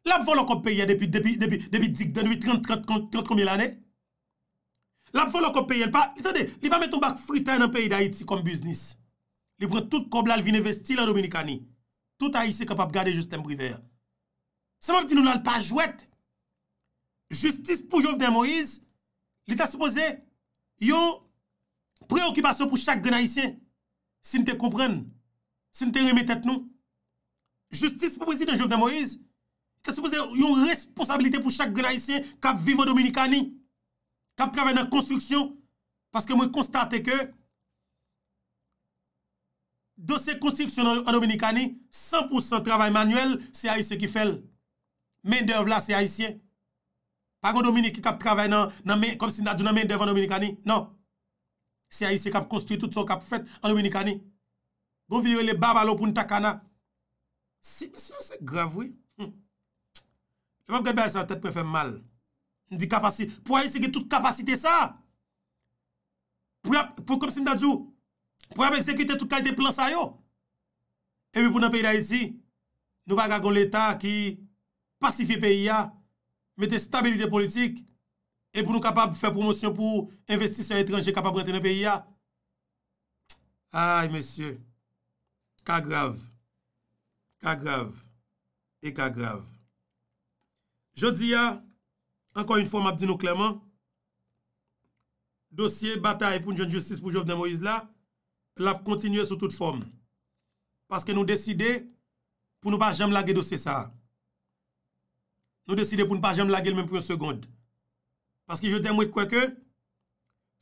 Lèp fò lò kòb peyè depi, depi, depi, depi, depi, depi, depi, depi, depi, depi, depi, depi, depi, depi, dep Li pre tout koblal vine vesti la Dominikani. Tout ayesi kapap gade Justin Privert. Se mabdi nou nan l pa jwet, justice pou Jovden Moise, li ta se pose, yon preokipasyon pou chak gen ayesi, sin te kompren, sin te remet et nou. Justice pou prezident Jovden Moise, ta se pose, yon responsabilite pou chak gen ayesi, kap vive Dominikani, kap trabe nan konstruksyon, paske mwen konstate ke, Dose konstriksyon an Dominikani, 100% travay manuel, se aise ki fel. Mendev la se aise. Par kon Dominik ki kap travay nan, kon sin dadjou nan mendev an Dominikani, nan. Se aise kap konstri tout son kap fet an Dominikani. Gon vire le baba lopoun takana. Si, si an se gravwe. Eman gadebe a se an tet prefe mal. Di kapasite. Pou aise ge tout kapasite sa. Pou kon sin dadjou, pou ap ekzekite tout kaj de plan sa yo. E mi pou nan peyi da iti, nou pa gagon l'Etat ki pasifi peyi ya, mette stabilite politik, e pou nou kapab fè promosyon pou investisyon etranje kapab retene peyi ya. Ay, mesye, ka grav, ka grav, e ka grav. Jodi ya, ankon yon fòm ap di nou klaman, dosye batay pou njoun justice pou jov nan Moïse la, l ap kontinuye sou tout form. Paske nou deside pou nou pa jam lage dosye sa. Nou deside pou nou pa jam lage l menm pou yon segonde. Paske yo temwe kweke,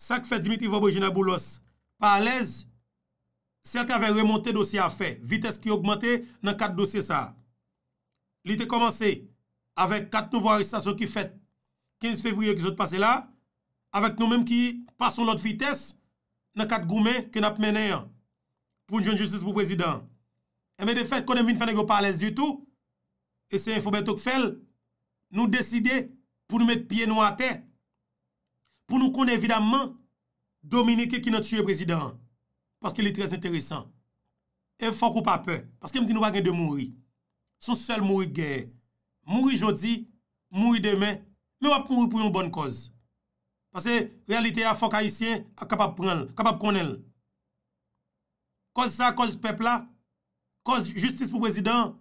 sak fè dimit li vò bojina boulos. Pa alèz, sèk avè remontè dosye a fè, vites ki augmentè nan kat dosye sa. Li te komanse, avè kat nou vò aristasyon ki fèt 15 fevriye ki zot pase la, avèk nou menm ki pason lot vites, nan kat goumen ke nap meneyan pou joun justice pou prezident. Eme de fet konen vin fene yo pa ales du tout e se yon foube to k fel nou deside pou nou mette piye nou a te pou nou kon evidamman Dominique ke ki nan tue prezident paske li trez enteresan. E fok ou pa pe paske m di nou bagen de mouri. Son sel mouri gey. Mouri jodi, mouri deme me wap mouri pou yon bon koz. Pase realite a fok haisyen a kapap konel. Koz sa, koz pepla, koz justice pou prezident,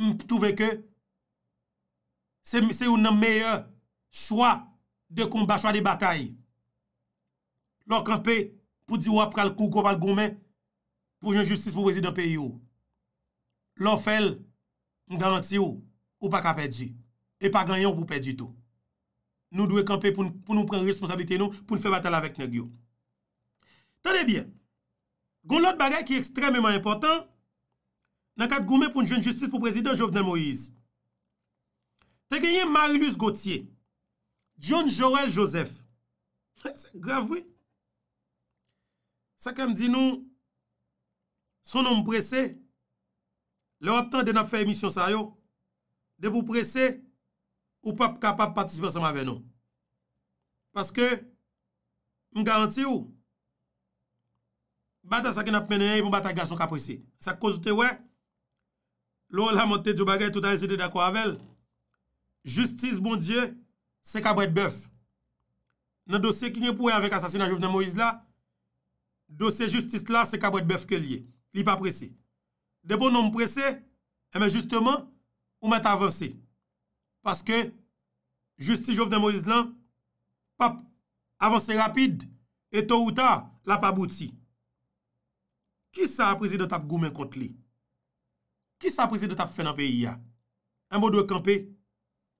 m tou veke, se ou nan meye chwa de konba, chwa de batay. Lò kanpe pou di wap pral kou, kwa pal goumen, pou jen justice pou prezident pe yo. Lò fel, m garanti yo, ou pa ka pedji, e pa ganyon pou pedji tou. nou dwe kampe pou nou pren responsabilite nou pou nou fe batal avèk nè gyò. Tande bien, goun lòt bagay ki ekstremèman important, nan kat goumè pou nou joun justice pou prezident Jovna Moïse. Te genye Marilus Gauthier, John Joel Joseph. Se *laughs* gravoui. Sa kam di nou, son om presè, lò ap tan den ap fè emisyon sa yo, de pou presè, ou pap kapap patisipan sa ma ve nou. Paske, m garanti ou, bata sa gen ap meneye, pou bon bata gason kapresi. Sa kozote we, lor la mante djou bagay, touta esite dako avel, justice bon die, se kabret bev. Nan dosye ki nye pouwe avèk asasina jouvne Moïse la, dosye justice la, se kabret bev ke liye, li papresi. Debo nou m presi, eme justeman, ou m atavansi. Paske, justi Jovna Moïse lan, pap avanse rapide, eto ou ta, la pa bouti. Ki sa prezident ap goumen kont li? Ki sa prezident ap fenan peyi ya? Anbo dwe kampe,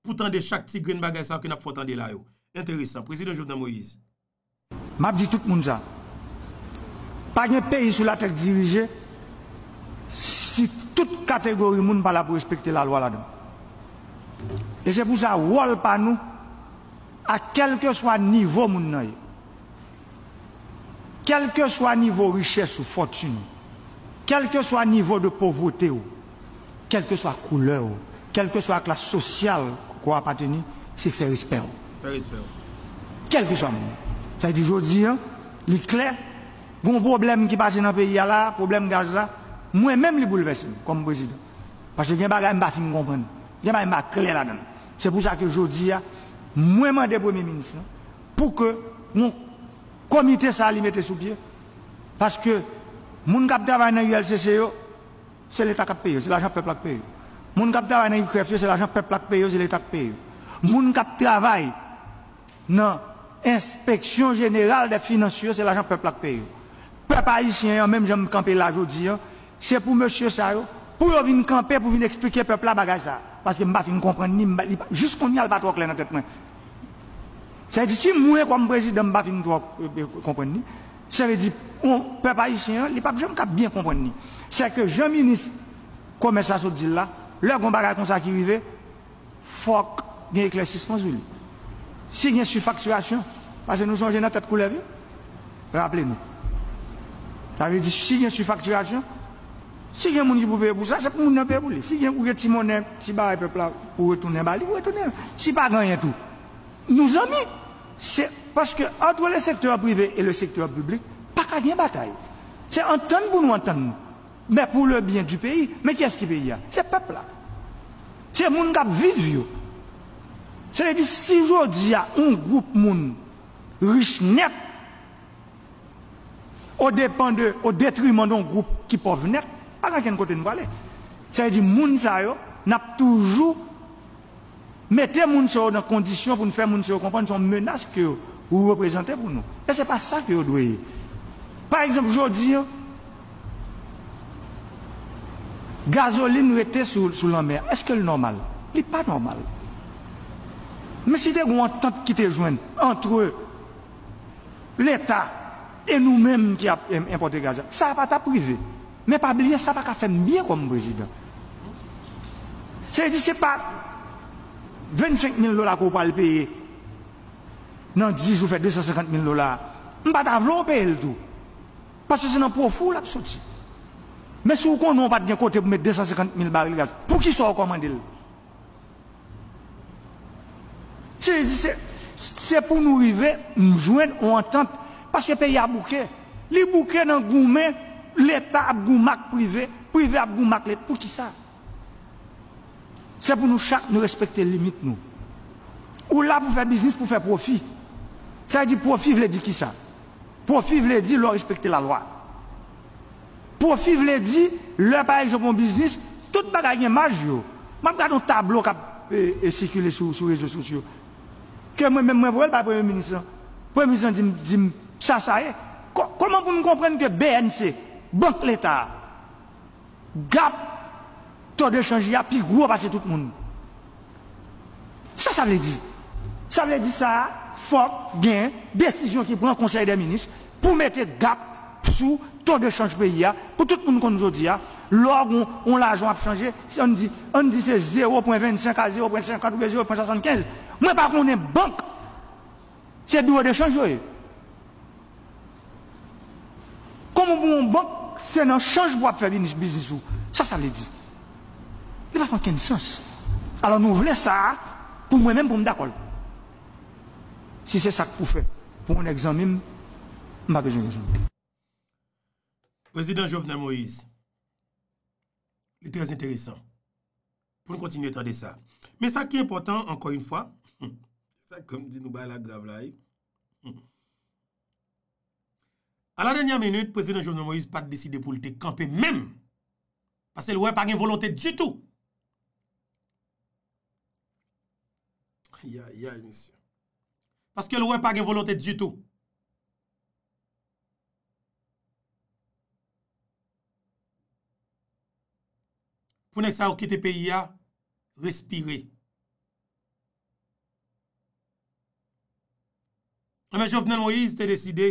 poutan de chak ti gren bagay sa ak yon ap fontan de la yo. Interesant, prezident Jovna Moïse. Map di tout moun za. Pa nye peyi sou la tek dirije, si tout kategori moun bala pou respekte la lwa la dan. Et c'est pour ça, que pas nous, à quel que soit niveau mon quel que soit niveau richesse ou fortune, quel que soit niveau de pauvreté ou, quelle que soit couleur ou, quelle que soit classe sociale qu'on appartient, c'est faire respect. Faire respect. Quel que soit mon. Ça veut dire, je dis, hein, clés, est clair, problème qui passe dans le pays là, problème Gaza, moi-même, les bouleverse comme président. Parce que je ne vais pas comprendre. Je ne vais pas clair là-dedans. C'est pour ça que je dis, hein, moi, je Premier ministre hein, pour que mon comité ça sous pied. Parce que mon qui travaillent dans l'ULCC, c'est l'État qui paye, c'est l'argent peuple qui paye. Mon cap travaille dans l'UCRF, c'est l'argent peuple qui paye, c'est l'État qui paye. Mon qui travaillent dans l'inspection générale des financiers, c'est l'argent peuple qui paye. Peuple haïtien, même j'aime camper là aujourd'hui, hein, c'est pour monsieur ça, pour venir camper, pour venir expliquer peuple la bagage parce que je ne comprends ni qu'on y a le bateau clair dans la tête Ça veut dire si moi comme président je ne comprends ni ça veut dire on peuple haïtien, les papes pas bien comprendre C'est que Jean ministre comme ça se dit là, Leur combat comme ça qui arrive, faut qu'il y ait éclaircissement s'il s'il Si y a surfacturation, parce que nous sommes dans tête couleur. Hein. Rappelez-nous. Ça veut dire si il y a surfacturation, si il y a qui e peut payer pour ça, c'est pour qui payer pour lui. Si il y a un petit monnaie, si il y a un peuple pour retourner à Bali, retourner. Si pas gagner tout. Nous amis, c'est parce qu'entre le secteur privé et le secteur public, il n'y a pas qu'à bataille. C'est entendre pour nous entendre. Mais pour le bien du pays, mais quest est-ce qui paye C'est le peuple là. C'est le monde qui vivent. C'est-à-dire, si aujourd'hui, il y a un groupe de monde riche net, au, au détriment d'un groupe qui pauvre net, pas à côté nous parler. Ça veut dire moun sa yo n'a toujours mis moun gens dans condition pour nous faire moun comprendre son menace que vous représentez pour nous. Et c'est pas ça que vous devez. Par exemple, aujourd'hui, gazoline était sous, sous la mer. Est-ce que c'est normal Ce n'est pas normal. Mais si tu as une entente qui te joint entre l'État et nous-mêmes qui avons importé le gaz, ça n'a pas privé. Mwen pa bilen sa pa ka fe mbyen kom mwen prezident. Se y di se pa 25.000 dola ko pa li peye nan 10 ou fe 250.000 dola mwen pa ta vlon peye l tout. Paske se nan profou la pso ti. Mwen sou kon non pa di kote pou met 250.000 baril gaz. Pou ki sa wakomande l? Se y di se se pou nou rive mwen jwen mwen entente paske peye a bouke. Li bouke nan goumen l'État a privé, privé a Pour qui ça C'est pour nous chaque, nous respecter les limites, nous. Ou là pour faire business, pour faire profit. Ça veut dire profit, le dit qui ça Profit veut dire leur respecter la loi. Profit vous l'avez dit, leur par exemple mon business, toute monde est marge. Je regarde un tableau qui est euh, euh, circulé sur les réseaux sociaux. Que moi-même, moi, je ne pas Premier ministre. Hein. Premier ministre dit, ça, ça est. Comment vous me comprendre que BNC, Banque l'État, gap, taux de change, a plus gros que tout le monde. Ça, ça veut dire. Ça veut dire ça, faut gain, décision qui prend le Conseil des ministres pour mettre gap sous taux de change pays. Pour tout le monde qu'on nous dit, lorsqu'on on, l'argent a changé, on dit, on dit c'est 0,25 à 0,50 ou 0,75, moi par contre, on est banque. C'est bureau de change. Comment on banque Se nan chanj bo ap febi nish biznis ou, sa sa li di. Li pa fanken sas. Alon nou vle sa, pou mwen men pou mdakol. Si se sa k pou fe, pou mwen egzan mim, mba gejoun egzan. President Jovna Moïse, li trez enteresan, pou nou kontinye trade sa. Me sa ki e portan, anko yon fwa, sa kom di nou ba la grav la e, mwen kontinye trade sa. A la danyan minute, prezident Jovenel Moïse pat deside pou lte kampe mèm. Pase l wè pa gen volontè djoutou. Ya, ya, inisye. Pase l wè pa gen volontè djoutou. Pou nèk sa wè ki te peyi ya, respire. A men Jovenel Moïse te deside...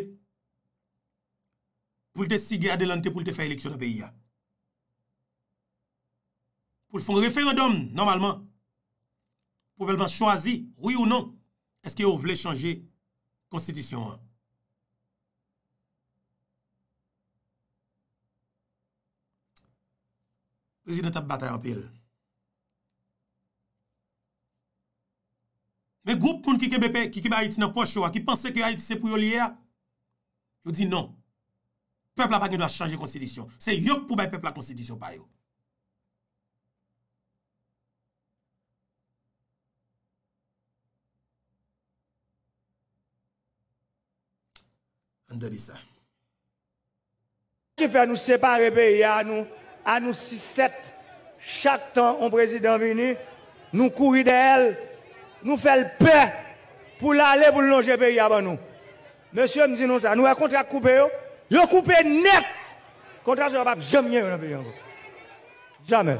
pou lte siger adelante pou lte fè eleksyon apè yè. Pou l fè un referendum, normalman, pou belman chwazi, wè ou nan, eske yo vle chanje konstitisyon an. Wè zi nan tap batay apè yè. Mè goup koun ki ke bepe, ki ke ba iti nan pochowa, ki panse ki a iti se pou yò li yè, yo di nan. peuple a pas de changer la constitution. C'est eux pour le peuple la constitution, pas yo. ça. Qui fait nous séparer pays à nous, à nous 6-7, chaque temps on président venu, nous courir d'elle, nous fait le paix pour aller pour longer pays avant nous. Monsieur nous dit nous ça, nous avons contrat coupé. Ils ont coupé net. Contrat ne va jamais Jamais.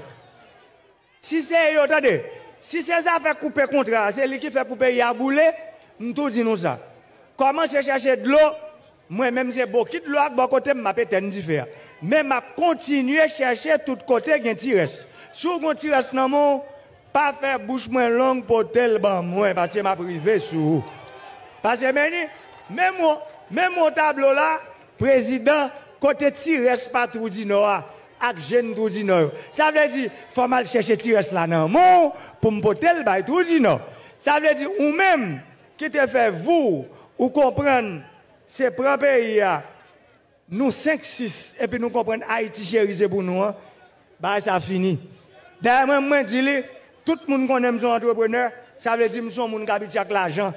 Si c'est, attendez, si c'est ça fait couper contrat, c'est lui qui fait couper Yaboulé, à bouler, nous disons nous ça. Comment je chercher de l'eau Moi-même, c'est beaucoup de l'eau à bon côté, je vais faire. Mais je continue à chercher tout côté qui tirès. Si vous avez tiresse dans mon, pas faire bouche moins longue pour tel ban moi, parce que je privé sur vous. Parce que, même mon tableau là, président, côté Tires patrou du Nord, avec jeune trou Ça veut dire, il faut mal chercher Tires là dans mon, pour me le trou Ça veut dire, ou même, qui te fait vous, ou comprendre, c'est propre pays, ah. nous 5-6, et puis nous comprenons Haïti chérisé pour nous, ah. bah ça finit. D'ailleurs, moi, je dis tout le monde connaît son entrepreneur, ça veut dire nous sommes suis un qui habite avec l'argent.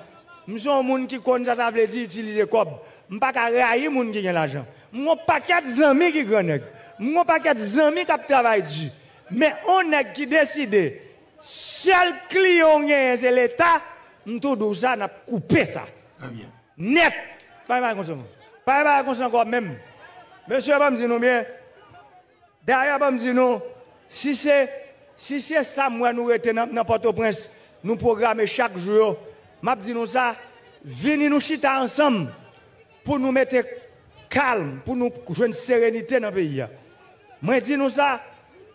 nous sommes un monde qui connaît ça, veut dire utiliser cob m pa ka rayi moun ki gen l'argent. Mon paquet d'amis qui grenèg. Mon paquet d'amis qui travaillent du. Mais on a qui décidé seul client c'est l'état, tout dou ça n'a coupé ça. Très bien. Net. Pas mal consommer. Pas mal consommer encore même. Monsieur va me dire non bien. Derrière va me dire non. Si c'est si c'est ça moi nous rester dans Port-au-Prince, nous programmer chaque jour. M'a dit nous ça, venez nous chiter ensemble pour nous mettre calme, pour nous jouer une sérénité dans le pays. Moi, dis nous ça,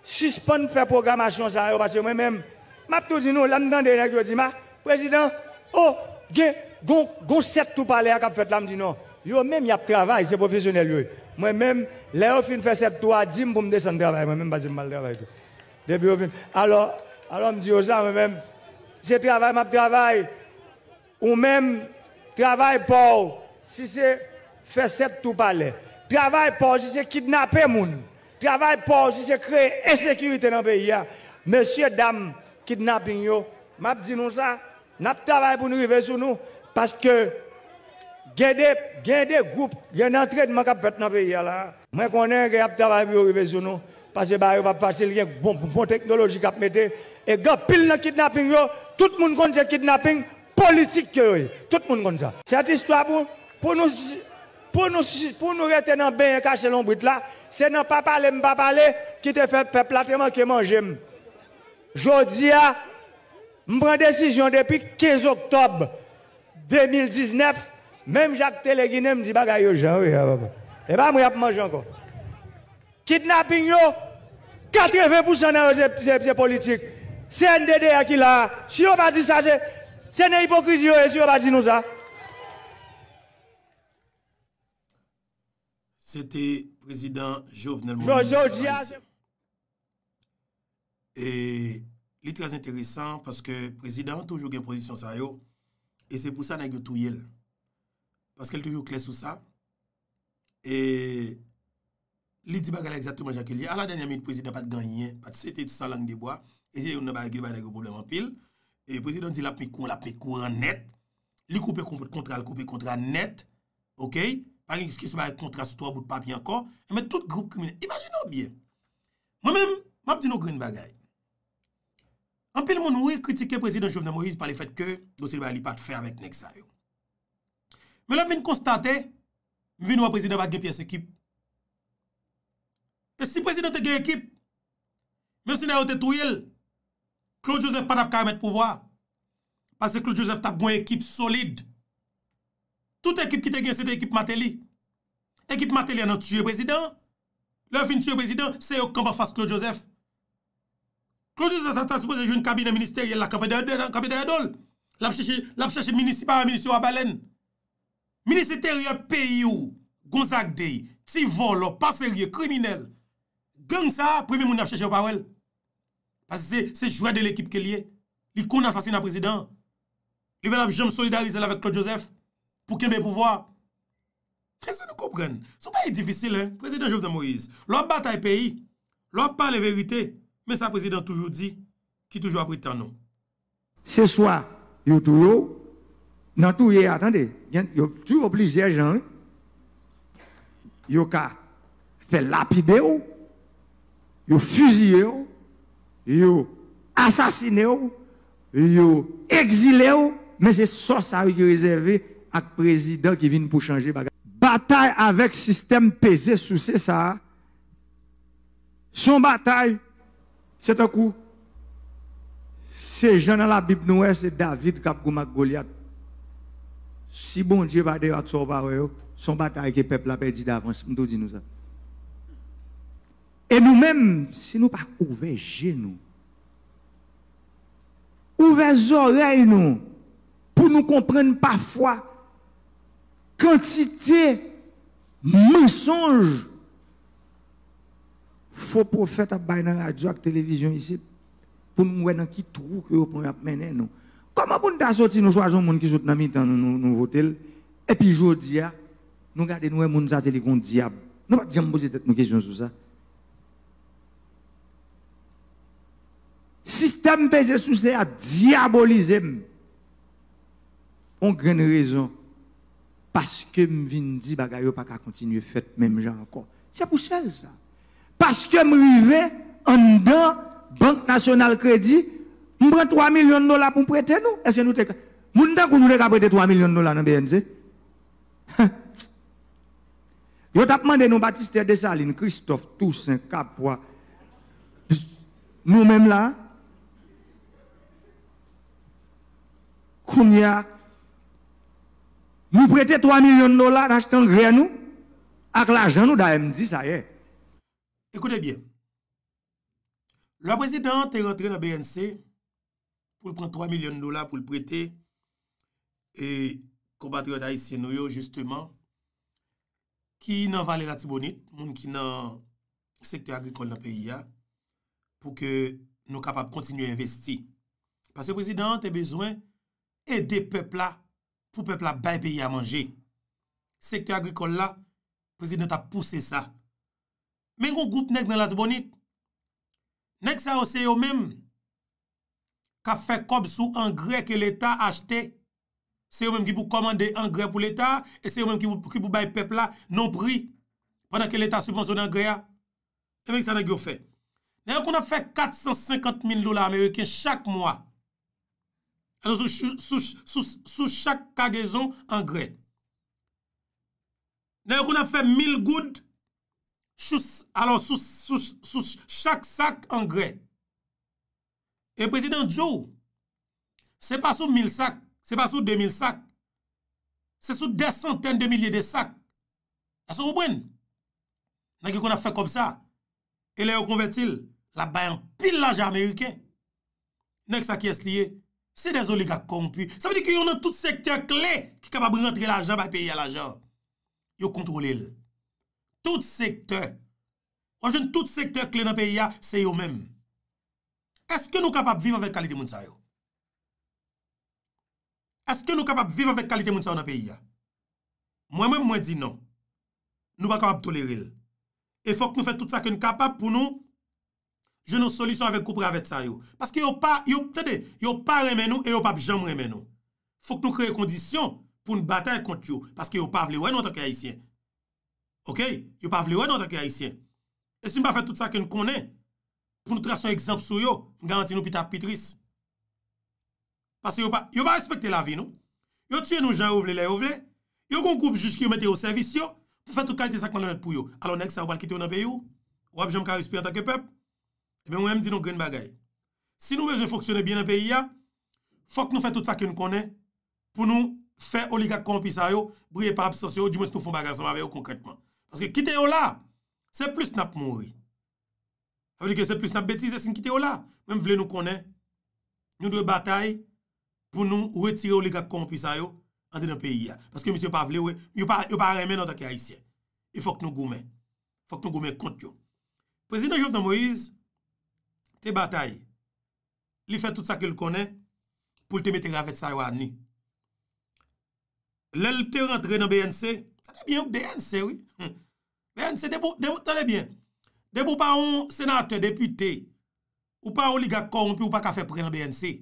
suspendre faire programmation ça, parce que moi-même, m'a tout dit nous, là-dedans, des dis, président, oh, gen, gon, gon, sept tout parler à cap fait là, me dit non. Yo, même, y a travail, c'est professionnel, lui. Moi-même, là, on fin fait sept tout dim pour me descendre travail, moi-même, pas de mal travail. Depuis, Alors, alors, me dit oh, ça, moi-même, je travaille, ma travail, ou même, travail pour, si c'est faire cette tout parler. Travail pas, si c'est kidnapper moun. Travail pas, si c'est créer insécurité dans le pays. Monsieur, dame, kidnapping yo, m'a dit nous ça, n'a travail pour nous arriver sur nous, parce que, il y a des groupes, il y a un entraînement qui a fait dans le pays là. Moi, je connais qui a travaillé pour arriver sur nous, parce que bah, pas facile, il y une bon technologie qui a mettre. Et gars, pile dans le kidnapping yo, tout le monde connaît le kidnapping politique. tout le monde connaît ça. Cette histoire vous pour nous, pour nous, pour nous rester dans et cacher là, c'est dans pas parler, pas qui te fait peuple qui mange manger. Jodi je prends décision depuis 15 octobre 2019, même Jacques Téléguiné me dit bagaille aux gens, oui, et eh pas ben, moi, je mange encore. Kidnapping, yo, 80% des politiques. C'est NDD qui l'a. Si on pas dit ça, c'est une hypocrisie, si on pas dit nous ça. Sete prezident Jovnel Mounis. Jovnel Mounis. E li trez enteresan paske prezident toujou gen pozisyon sa yo e se pou sa nan ge tou yel. Paske el toujou kles sou sa. E li di bagal ekzatouman jake li. A la danyan mi prezident pat ganyen pat sete tisan lang deboa e se yon nan bagil bay nan ge problem an pil. E prezident di la pekou, la pekou an net. Li koupe kontral, koupe kontral net. Ok? Pari yon skiswa yon kontrasitwa bout pa bi ankon Yon met tout groupe krimine Imagin nou biye Mwen men, map di nou grin bagay Anpil moun wè kritike prezident Jovenel Moïse Pari fèt kè, dosil wè li pat fè avèk nek sa yo Mwen ap vin konstate Mwen vin wè prezident bat gen piens ekip E si prezident te gen ekip Mwen sinè yon te tou yel Claude Joseph pat ap karemet pou vwa Pase Claude Joseph tap gwen ekip solide Tout ekip ki te gen, se te ekip Mateli. Ekip Mateli anan tuye prezident. Le fin tuye prezident, se yo kampa fase Claude Joseph. Claude Joseph sa se pose yon kabine minister yon la kampa de yon dol. La apcheche, la apcheche minisipare, minisipare balen. Minisiter yon peyi ou, gonsak dey, tivolo, paselye, kriminel. Geng sa, preme moun apcheche wapawel. Pase se, se jwede l'ekip ke liye. Li kon asasina prezident. Li ven apjom solidarize la vek Claude Joseph. pour qu'il y ait pouvoir. C'est nous comprenons? Ce pas difficile, hein? président Jovenel Moïse. L'autre bataille pays, l'homme parle vérité, mais ça, président toujours dit, qui toujours a non. Ce soir, il toujours, dans attendez, obligé les gens, Vous fait lapider, vous fusillé, assassiné, vous exilé, mais c'est ça qui est réservé ak Président qui vient pour changer bataille avec système pesé, système ça, ça. Son bataille. C'est un coup. C'est jean dans la Bible nous c'est David qui a mak Goliath. Si bon Dieu va de à son son bataille que son peuple qui perdu d'avance, nous dit nous ça. Et nous-mêmes, si nous pas ouvert genoux, ouvert oreilles nous, pour nous comprendre parfois quantité mensonge faux prophète à bain radio et télévision ici pour nous voir dans qui trou que nous comment pour nous sortir nous choisir monde qui sont dans mi nous nous et puis ah, nous nous garder nous monde ça c'est le diable nous pas poser tête nous sur ça système basé sur ça diaboliser on grande raison parce que me vinn dit bagaille pas qu'à continuer fête même gens encore. C'est pour seul ça. Parce que me en dedans Banque Nationale Crédit, Je prends 3 millions de dollars pour prêter nous. Est-ce que nous te moun dan nous ka prêter 3 millions de dollars dans BNZ *laughs* Yo t'a demandé nous Baptiste Saline, Christophe Toussaint Capois. Nous-mêmes là, Kounia, Mou prete 3 milyon dola daj tan gre nou ak la jan nou da M10 a ye. Ekoute bien. La prezident te rentre nan BNC pou l pran 3 milyon dola pou l prete e kombatre da isye nou yo justeman ki nan vale la tibonit moun ki nan sektor agrikol la peyi ya pou ke nou kapap kontinu investi. Pase prezident te bezwen ede pepla pou pepla bay peyi a manje. Sektor agrikol la, prezident a pousse sa. Men yon gout nèk nan la zbonit, nèk sa ose yo men, ka fe kob sou angrè ke l'Etat achete, se yo men ki pou komande angrè pou l'Etat, e se yo men ki pou bay pepla, non bri, padan ke l'Etat subvenson angrè ya, e men yon sa nan gyou fe. Nèk yon kon ap fe 450 min dola Ameriken chak mwa, alo sou chak kagezon an gred. Nè yo kon ap fe mil goud, alo sou chak sak an gred. E prezident Joe, se pa sou mil sak, se pa sou de mil sak, se sou de santen de milye de sak, a sou repren, nè yo kon ap fe kom sa, e lè yo kon ve til, la bayan pil laja Ameriken, nè yo sa kyes liye, Se dezo li ga kompu, sa mwen di ki yon nan tout sektor kle ki kapab rentre l'ajan bay peyi a l'ajan. Yo kontrole l. Tout sektor. Wajen tout sektor kle nan peyi a, se yo menm. Eske nou kapab viv avèk kalite moun sa yo? Eske nou kapab viv avèk kalite moun sa yo nan peyi a? Mwen mwen mwen di nan. Nou pa kapab tolere l. E fòk nou fè tout sa ki nou kapab pou nou... Je nou solisyon avek koup ravet sa yo. Paske yo pa, yo ptede, yo pa remen nou e yo pa pjam remen nou. Fok nou kreye kondisyon pou nou batay kont yo. Paske yo pa vle wè nou tak ya isyen. Ok? Yo pa vle wè nou tak ya isyen. E si nou pa fè tout sa ke nou konen, pou nou tra son ekzamp sou yo, nga manti nou pitap pitris. Paske yo pa, yo pa respekte la vi nou. Yo tye nou jan ou vle le ou vle. Yo kon koup jish ki yo mette yo servisyon pou fè tout kajite sakman lè ppou yo. Alon ek sa wabal kitè ou nan pe yo. Wab jom ka respire tak Se eh mwen wèm di nou gren bagay. Si nou wèm fè foksyonè bien nan peyi ya, fòk nou fè tout sa ki nou konè, pou nou fè oliga kòmpisa yo, briye parab sasyon, di mwen si nou fè bagay sa mwavè yo konkretman. Panske kite yo la, se plus nap mounri. Fèvè di ke se plus nap betize si nkite yo la, mwen wèm vle nou konè, nou dwe batay, pou nou wè tirè oliga kòmpisa yo, an di nan peyi ya. Panske mwen si yo pa vle we, yo pa remè nou da ki a isye. E fòk nou goumen. Fòk nou goumen kont yo. te bataye, li fè tout sa ki l konè, pou l te mette gavèt sa yo an ni. Lè l pte rentre nan BNC, tanè bien ou BNC, BNC, tanè bien, tanè bien ou pa ou senate, depute, ou pa ou ligakon, ou pa ka fè pre nan BNC.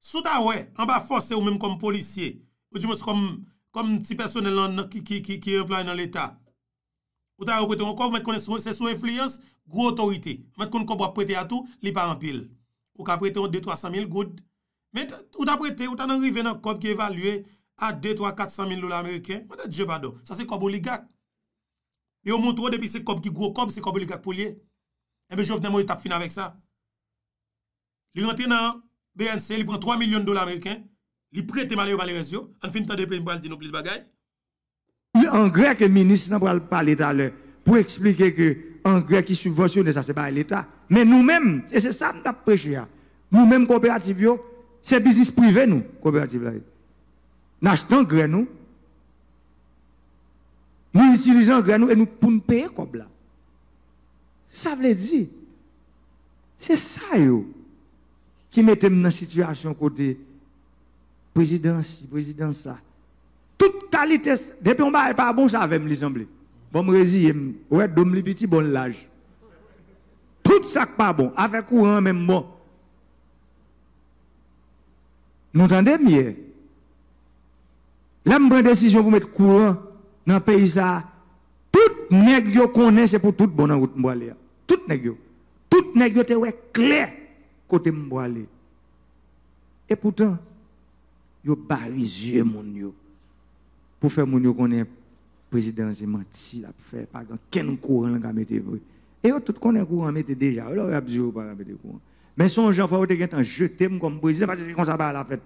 Sou ta wè, an ba fòsè ou mèm kom polisye, ou di mòs kom ti personel ki yon plan nan l'Etat. Ou ta wè kote, ou kon mè konè se sou enfliyonse, Gwo otorite. Met kon kob wap prete atou, li pa an pil. Ou ka prete an 2-300 mil goud. Met ou ta prete, ou ta nan rive nan kob ki evalue a 2-300-400 mil dola Ameriken. Mwen te djebado. Sa se kob ou li gak. E ou mwont wou depi se kob ki gwo kob, se kob ou li gak pou liye. E bejou vnen mwen tap fin avèk sa. Li rente nan BNC, li pran 3 milyon dola Ameriken. Li prete malè yo balè rezyo. An fin tan depen mbal di nou plis bagay. Y an grek minis nan pral pali talè pou eksplike ke un engrais qui subventionne, ça, c'est pas l'État. Mais nous-mêmes, et c'est ça que nous prêché, hein. nous-mêmes, coopératives, c'est business privé, nous, coopératives. Nous achetons engrais, nous. Nous utilisons grain nous, et nous, pour nous payer comme là. Ça veut dire, c'est ça, yo, qui met dans la situation côté présidence, présidence, ça. Toute qualité, depuis on ne pas bon, ça avait me Bon, me ouais, dom li petit bon l'âge. Tout ça pas bon, avec courant même bon. Nous entendez mieux. Là, je prends décision pour mettre courant dans le pays. Ça, tout nèg yo connaît, c'est pour tout bon dans route m'boile. Tout nèg Tout nèg yo te ouais clair côté m'boile. Et pourtant, yo barre mon yo pour faire mon yo connaître président c'est menti, la fait pas grand quel courant qu'a mettre vrai. Et tout connaît courant mettre déjà, alors a dit pas mettre courant. Mais son gens faut te temps jeter comme président parce que comme ça pas la fête.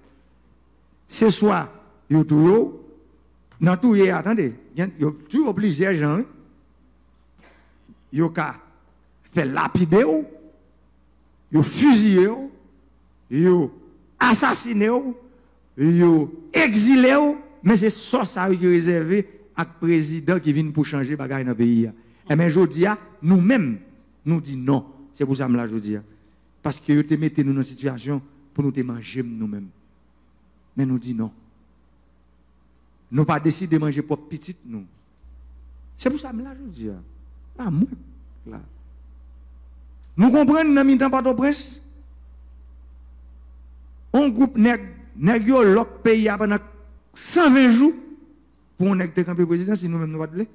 Ce soir, yo tout yo dans tout hier, attendez, yo tout obligé gens yo ka fait lapider ou yo fusiller ou yo assassiner ou yo exiler ou mais c'est ça ça réservé ak président qui vient pour changer choses dans le pays. Et eh mais je dis, nous-mêmes, nous disons non. C'est pour ça que je dis. Parce que nous mettez nous dans une situation pour nous manger nous-mêmes. Mais nous disons non. Nous pas décidé de manger pour petite nous. C'est pour ça que je dis. moi, Nous comprenons, que n'avons pas de presse. Un groupe nèg, nèg pays pendant 120 jours pour on est camper président si nous-mêmes nous pas de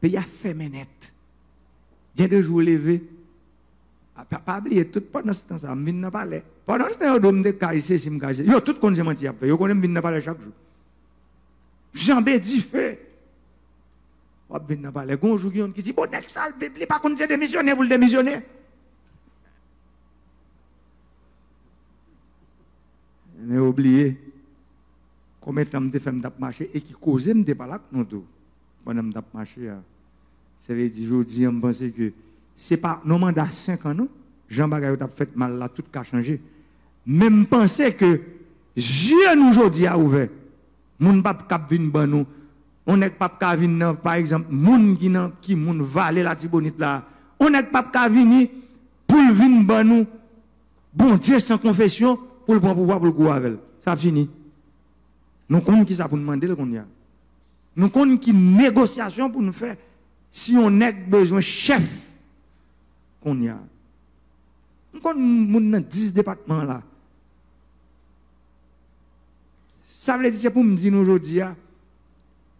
Pays a fait net. Il y a deux jours levé. Ah, pas oublier tout pendant ce temps ça, je dans pas parler. Pendant ce temps, je me caisser si me cacher. Yo tout connaît menti après. Yo connaît n'a pas parler chaque jour. ai dit fait. On vient dans parler. Gon jour qui dit bon ça le bible pas qu'on démissionner pour le démissionner. Mais oublié. Comment de temps je et qui cause je pas là non tout pendant que je marcher hein. ça veut dire aujourd'hui je pense que c'est pas nos mandats 5 ans non Jean Bagayou t'a fait mal là tout a changé même penser que Dieu nous aujourd'hui a ouvert mon pape cap vin ban nous on n'est pas cap venir par exemple moun qui ki qui moun valer la tibonite là on n'est pas cap venir pour venir ban nous bon Dieu sans confession pour le bon pouvoir pour le goût avec ça finit nous comptons qui ça pour nous demander le qu'on Nous comptons qui négociation pour nous faire si on a besoin chef qu'on y a. Nous comptons dans 10 départements là. Ça veut dire pour me dire aujourd'hui, hein,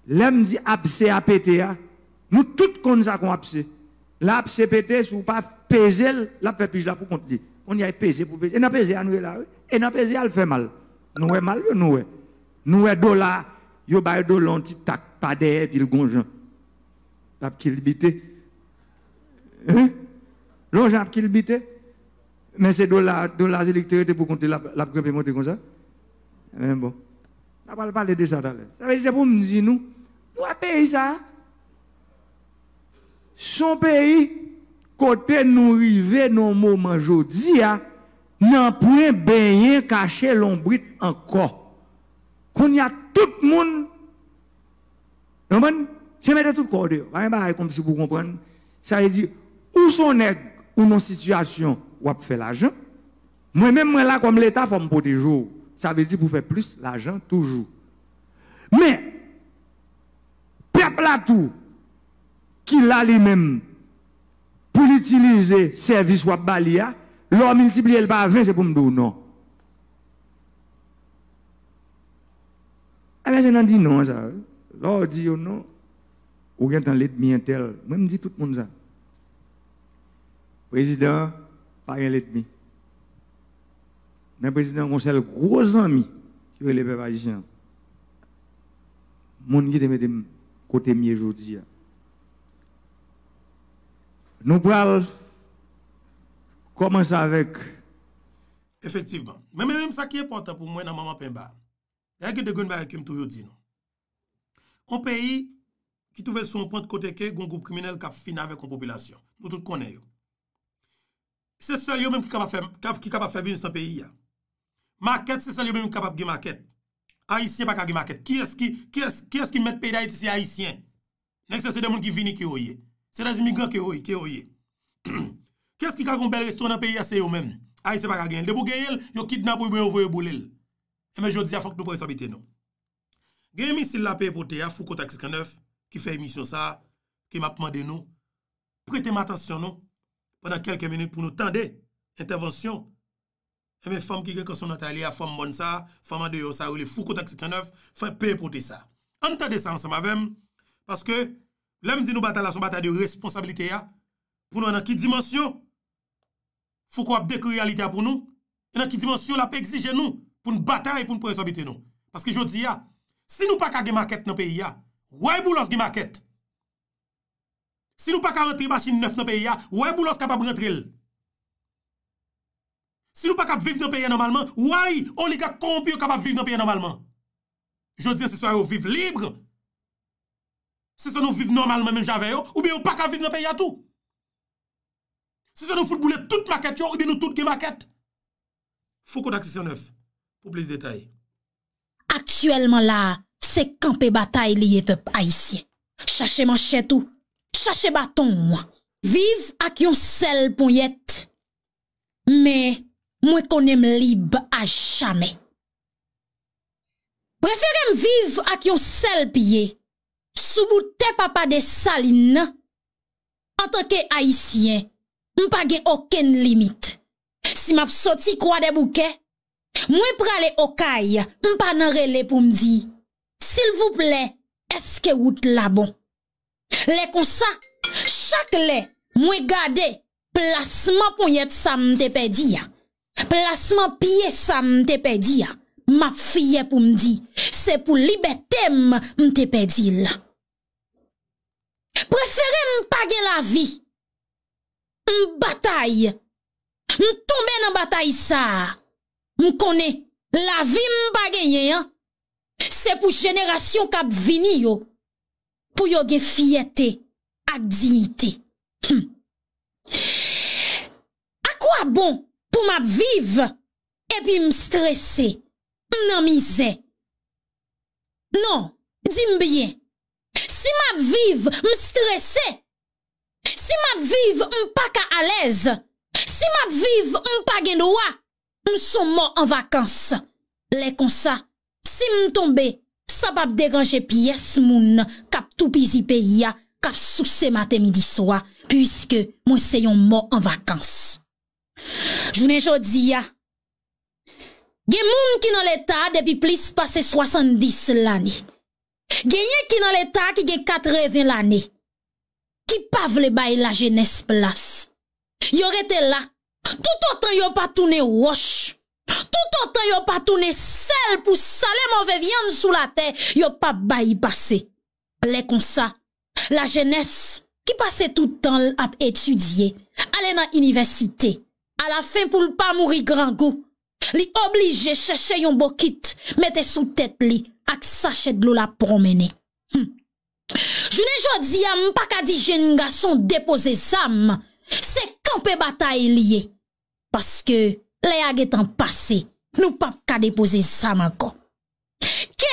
l'homme dit abcé à pété, nous tout connaissons ça qu'on abcé. L'abcé pété, si vous pas peser, la fait là pour dit. On y a pesé pour peser. Et n'a pesé à nous là, et n'a pesé à le faire mal. Nous est mal, nous est. Nous, dollars, nous yo des dollars, pas de puis L'a qu'il Hein? Mais c'est dollars, dollars électriques pour compter la, la comme ça. Mais hein, bon. parler de ça Ça veut dire pour nous dire, nous, nous, un ça. Son pays, côté nous arriver dans le moment aujourd'hui, nous bien caché l'ombrite encore quand il y a tout le monde. Vous comprenez Je mets tout le corps de comme si vous comprenez. Ça veut dire, où sont les ou non situation où on fait l'argent Moi-même, moi là, comme l'État, je faut me protéger. Ça veut dire, pour faire plus l'argent, toujours. Mais, peuple là tout, qui l'a lui-même, pour le service ou balia, l'on multiplie par 20, c'est pour me donner non. Avec ah, je on dit non, ça. Là, dit oh, non. Ou bien dans l'aide bien tel. Moi, je dis tout le monde ça. Président, pas un l'ennemi. Le président, on seul gros ami qui est le peuple haïtien. Mon qui est côté mieux aujourd'hui. Hein. Nous pouvons commence avec. Effectivement. Mais même ça qui est important pour moi dans Maman Pemba. Rèkè de gwen barèkèm tou yò di nou. An peyi ki touve sou an pwant kote ke, goun goup kriminel kap finavè kon popilasyon. Nou tout konè yò. Se sèl yò mèm ki kap ap febin sa peyi ya. Mâket se sèl yò mèm ki kap ap gimaket. Aisyen pa kagimaket. Ki eski mèt peyi da iti se aisyen? Nèk se se demoun ki vini ki oyè. Se nan zimigran ki oyè, ki oyè. Ki eski kag yon bel reston an peyi ya se yò mèm? Aisyen pa kagien. De bou geyèl, yon kidnap ou yon voye bou lèl. Eme eh, jodi non. a fok nou pwoy sa biten nou. Gen misil la pey poten ya, foko taksikanev, ki fey misyon sa, ki map manden nou, preten matasyon nou, padan kelke menit pou nou tande, intervensyon. Eme fom ki gen konsonantay li a fom moun sa, foman deyo sa, ou li foko taksikanev, fey pey poten sa. Antade san sa mavem, paske, lem di nou batala son batade yon responsabilite ya, pou nou anan ki dimensyon, foko ap dek realite a pou nou, anan ki dimensyon la pey exijen nou. pou n'bata e pou n'prensobite nou. Paske jodi ya, si nou pa ka gemaket nan peyi ya, wèy boulos gemaket. Si nou pa ka rentri machin neuf nan peyi ya, wèy boulos kapab rentril. Si nou pa ka viv nan peyi ya normalman, wèy, on li ka kompyo kapab viv nan peyi ya normalman. Jodi ya, se soya yo viv libre, se so nou viv normalman men jave yo, ou bi yo pa ka viv nan peyi ya tou. Se so nou fouteboule tout maket yo, ou bi nou tout gemaket. Fou konak se se neuf. pou plis detay. Aktuellement la, se kampe batay liye pep aisyen. Chache manchetou, chache baton wan. Viv ak yon sel pon yet, me mwen konem libe a chame. Preferem viv ak yon sel piye, souboute papa de saline, an tanke aisyen, mpage oken limit. Si map soti kwa debouke, Mwen prale okay mpanarele pou mdi Sil vouple eske wout la bon Le konsa chak le mwen gade Plasman pou yet sa mte pedi Plasman piye sa mte pedi Ma fye pou mdi Se pou libetem mte pedi la Prefere mpage la vi Mbataye Mtombe nan bataye sa M konen, la vi m pa genyen. Se pou jenerasyon kap vini yo. Pou yo gen fiyete ak dignite. Hm. A kwa bon pou m ap viv? E pi m stresse. M nan mize. Non, di m bien. Si m ap viv, m stresse. Si m ap viv, m pa ka alez. Si m ap viv, m pa gen do a. m sou mor an vakans. Le konsa, si m tombe, sa pap deranje piyes moun, kap tou pizi peyi ya, kap sou se maten midi soa, pwiske mwen se yon mor an vakans. Jounen jodi ya, gen moun ki nan leta, depi plis pase 70 lani. Genye ki nan leta, ki gen 80 lani. Ki pavle bay la jenese plas. Yore te lak, Tout an tan yo pa tounen wosh. Tout an tan yo pa tounen sel pou sale mouve vyande sou la te. Yo pa bayi pase. Le kon sa, la jenese ki pase tout an ap etudye. Ale nan universite. A la fin pou l pa mouri gran go. Li oblige cheche yon bokit. Mete sou tet li ak sache dlo la promene. Jounen jodi am pakadi jeniga son depose zam. Se kampe bata e liye. Paske lè yag etan pase, nou pap ka depose sa man kon. Ke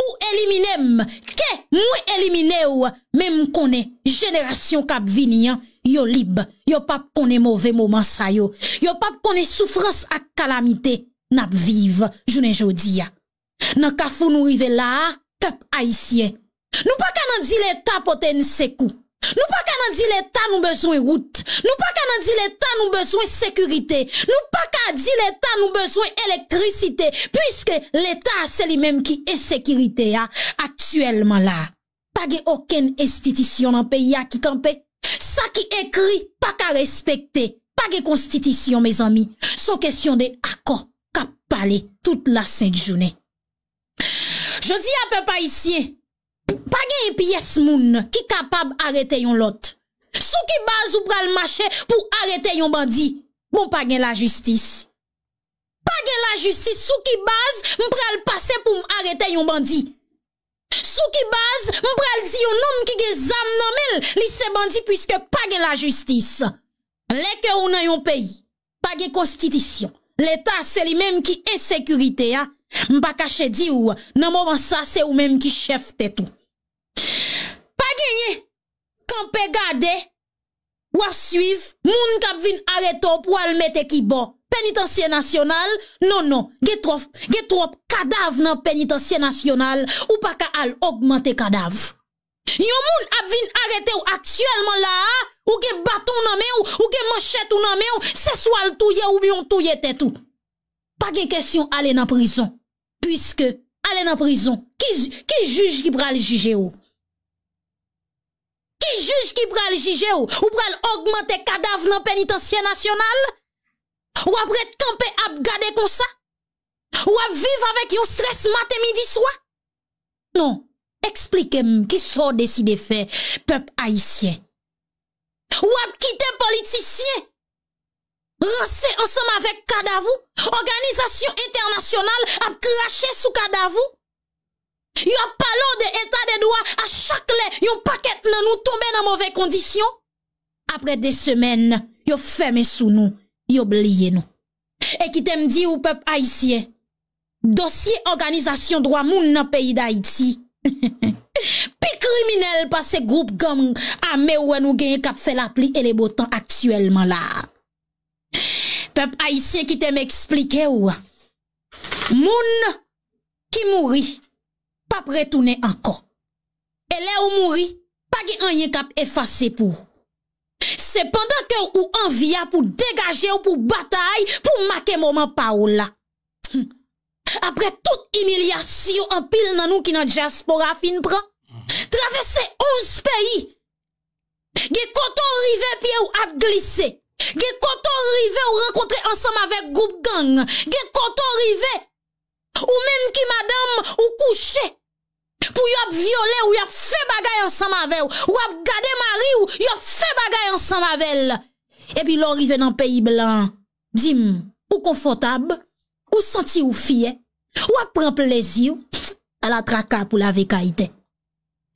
ou elimine m, ke mwen elimine ou, men m konen jeneration kap vini an, yo libe. Yo pap konen mouve mouman sa yo. Yo pap konen soufrans ak kalamite nap vive jounen jodi ya. Nan ka foun nou rive la, kap aisyen. Nou pa kanan dile tapote nse kou. Nou pa ka nan di l'Etat nou bezwen route, nou pa ka nan di l'Etat nou bezwen sekurite, nou pa ka di l'Etat nou bezwen elektricite, pwiske l'Etat se li menm ki esekirite ya aktuelman la. Pa ge oken estitisyon nan peyi ya ki kampe, sa ki ekri pa ka respekte, pa ge konstitisyon, me zami, son kesyon de akon ka pale tout la senk jounen. Je di apen pa isye, Page yon piyes moun ki kapab arete yon lot. Sou ki baz ou pral mache pou arete yon bandi, moun page la justis. Page la justis sou ki baz mpral pase pou arete yon bandi. Sou ki baz mpral di yon nom ki ge zam nan mil li se bandi pwiske page la justis. Leke ou nan yon peyi, page konstitisyon. L'Etat se li menm ki ensekurite ya. Mpa kache di ou, nan moman sa, se ou menm ki chef te tou. Pagye ye, kan pe gade, wap suif, moun kap vin arete ou pou al mette ki bo. Penitensye nasyonal, nonon, getrop, getrop, kadav nan penitensye nasyonal ou paka al augmente kadav. Yo moun ap vin arete ou aktuelman la, ou ge baton nanme ou, ou ge manchet ou nanme ou, se swal touye ou biyon touye te tou. Pagye kesyon ale nan prison. Puiske alè nan prison, ki juj ki pral jige ou? Ki juj ki pral jige ou? Ou pral augmente kadav nan penitensyen nasyonal? Ou ap ret kampe ap gade konsa? Ou ap vive avèk yon stres matè midi swa? Non, eksplike m, ki sou deside fe pep aisyen? Ou ap kite politisyen? Rase ansem avek kadavou? Organizasyon internasyonal ap krashe sou kadavou? Yo palo de etat de doa a chakle yon paket nan nou tombe nan mouve kondisyon? Apre de semen, yo feme sou nou, yo blye nou. E ki tem di ou pep Haitien, dosye organizasyon drwa moun nan peyi d'Haiti, *laughs* pi kriminel pa se group gam anme wè nou geye kap fè la pli e le botan aksyèlman la. Pèp aisyen ki te mè eksplike ou a. Moun ki mouri, pa pretounen anko. E le ou mouri, pa gen an yen kap efase pou. Se pendant ke ou an via pou degaje ou pou batay, pou make mouman pa ou la. Hm. Apre tout imilyasyon an pil nan nou ki nan diaspora fin pran. Travesse ouz peyi. Gen koton rive pi ou at glisey. quand koto arrive ou rencontrer ensemble avec groupe gang. Gen koto rive ou même qui madame ou couché. Pour y'a violé ou a fait bagay ensemble avec ou. Ou y'a gardé mari ou a fait bagay ensemble avec elle. Et puis rive dans le pays blanc. Dim, ou confortable, ou senti ou fier, ou prend plaisir, à la traka pour la vécaïté.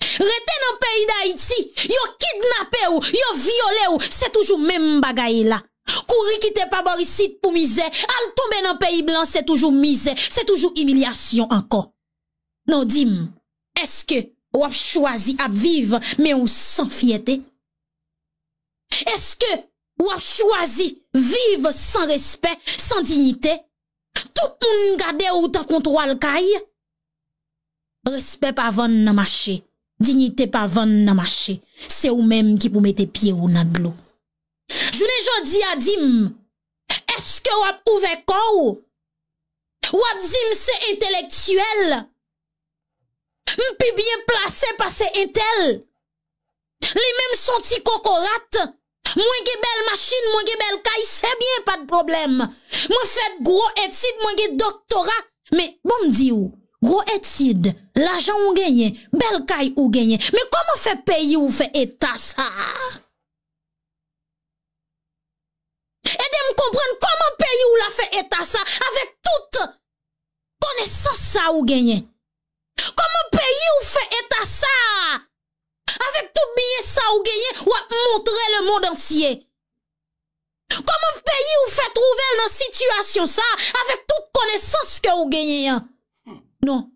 Rete nan peyi da iti, yo kidnapè ou, yo viole ou, se toujou men bagay la. Kouri kite pa borisit pou mize, al tombe nan peyi blan, se toujou mize, se toujou emilyasyon anko. Non di m, eske wap chwazi ap viv me ou san fiyete? Eske wap chwazi viv san respet, san dignite? Tout moun gade ou tan kontro al kaj? Respet pa von nan mache. Dignite pa van nan mache, se ou menm ki pou mette pie ou nan glou. Jounen jodi adim, eske wap ouvekou? Wap zim se entelektuel? Mpi bien plase pa se entel? Li menm son ti kokorat? Mwen ge bel machin, mwen ge bel kay, se bien pa de problem. Mwen fet gro etid, mwen ge doktora, me bon di ou? gros études, l'argent ou gagné, belle caille ou gagné. Mais comment fait pays ou fait état ça? Et de comprendre comment pays ou la fait état ça avec toute connaissance ça ou gagné. Comment pays ou fait état ça? Avec tout billet ça ou gagné, ou à montrer le monde entier. Comment pays ou fait trouver dans situation ça avec toute connaissance que ou gagné? Hein? Non,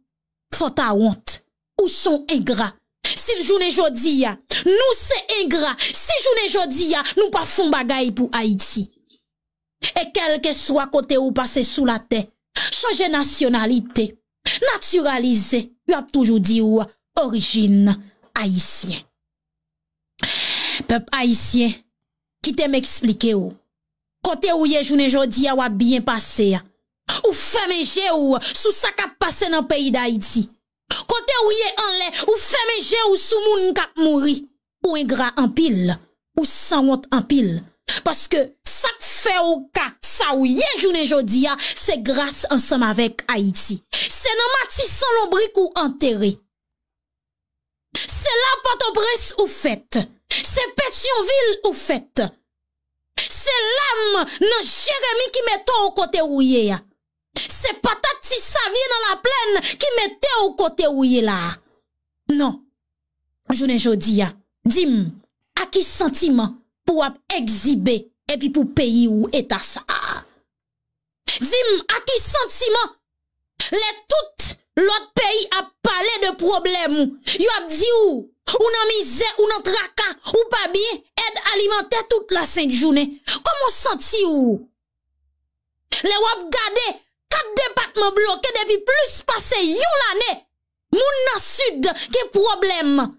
fote a wante, ou son ingra. Si jounen jodi ya, nou se ingra. Si jounen jodi ya, nou pa fon bagay pou Haiti. E kelke swa kote ou pase sou la te, chanje nasyonalite, naturalize, ou ap toujou di ou origine Haitien. Pep Haitien, ki te m'explike ou, kote ou ye jounen jodi ya wap bien pase ya, Ou fe meje ou sou sak ap pase nan peyi da Haiti. Kote ou ye anle, ou fe meje ou sou moun kat mouri. Ou en gra anpil, ou sanwot anpil. Paske sak fe ou ka, sa ou ye jounen jodi ya, se grase ansam avek Haiti. Se nan mati san lombri kou anteri. Se la patobres ou fet. Se petion vil ou fet. Se lam nan jeremi ki meton kote ou ye ya. se patat si sa vie nan la plen, ki mette ou kote ou ye la. Non, jounen jodi ya, dim, a ki sentiman, pou ap ekzibe, epi pou peyi ou eta sa. Dim, a ki sentiman, le tout, lot peyi ap pale de problem, yu ap di ou, ou nan mize, ou nan traka, ou pa biye, ed alimentè tout la senk jounen. Komon senti ou? Le wap gade, quatre départements bloqués depuis plus passé une année. Moun nan sud, quel problème?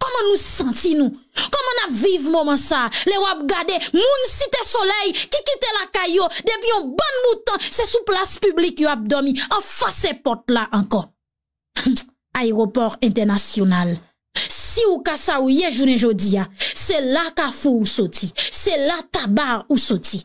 Comment nous sentons-nous? Comment nous vivons moment ça? Les wap gade, moun cité soleil, qui quitte la caillou, depuis un bon bout temps, c'est sous place publique a dormi. en face porte là encore. *laughs* Aéroport international. Si ou ça ou ye jounen jodia, c'est là kafou ou soti, c'est là tabar ou soti.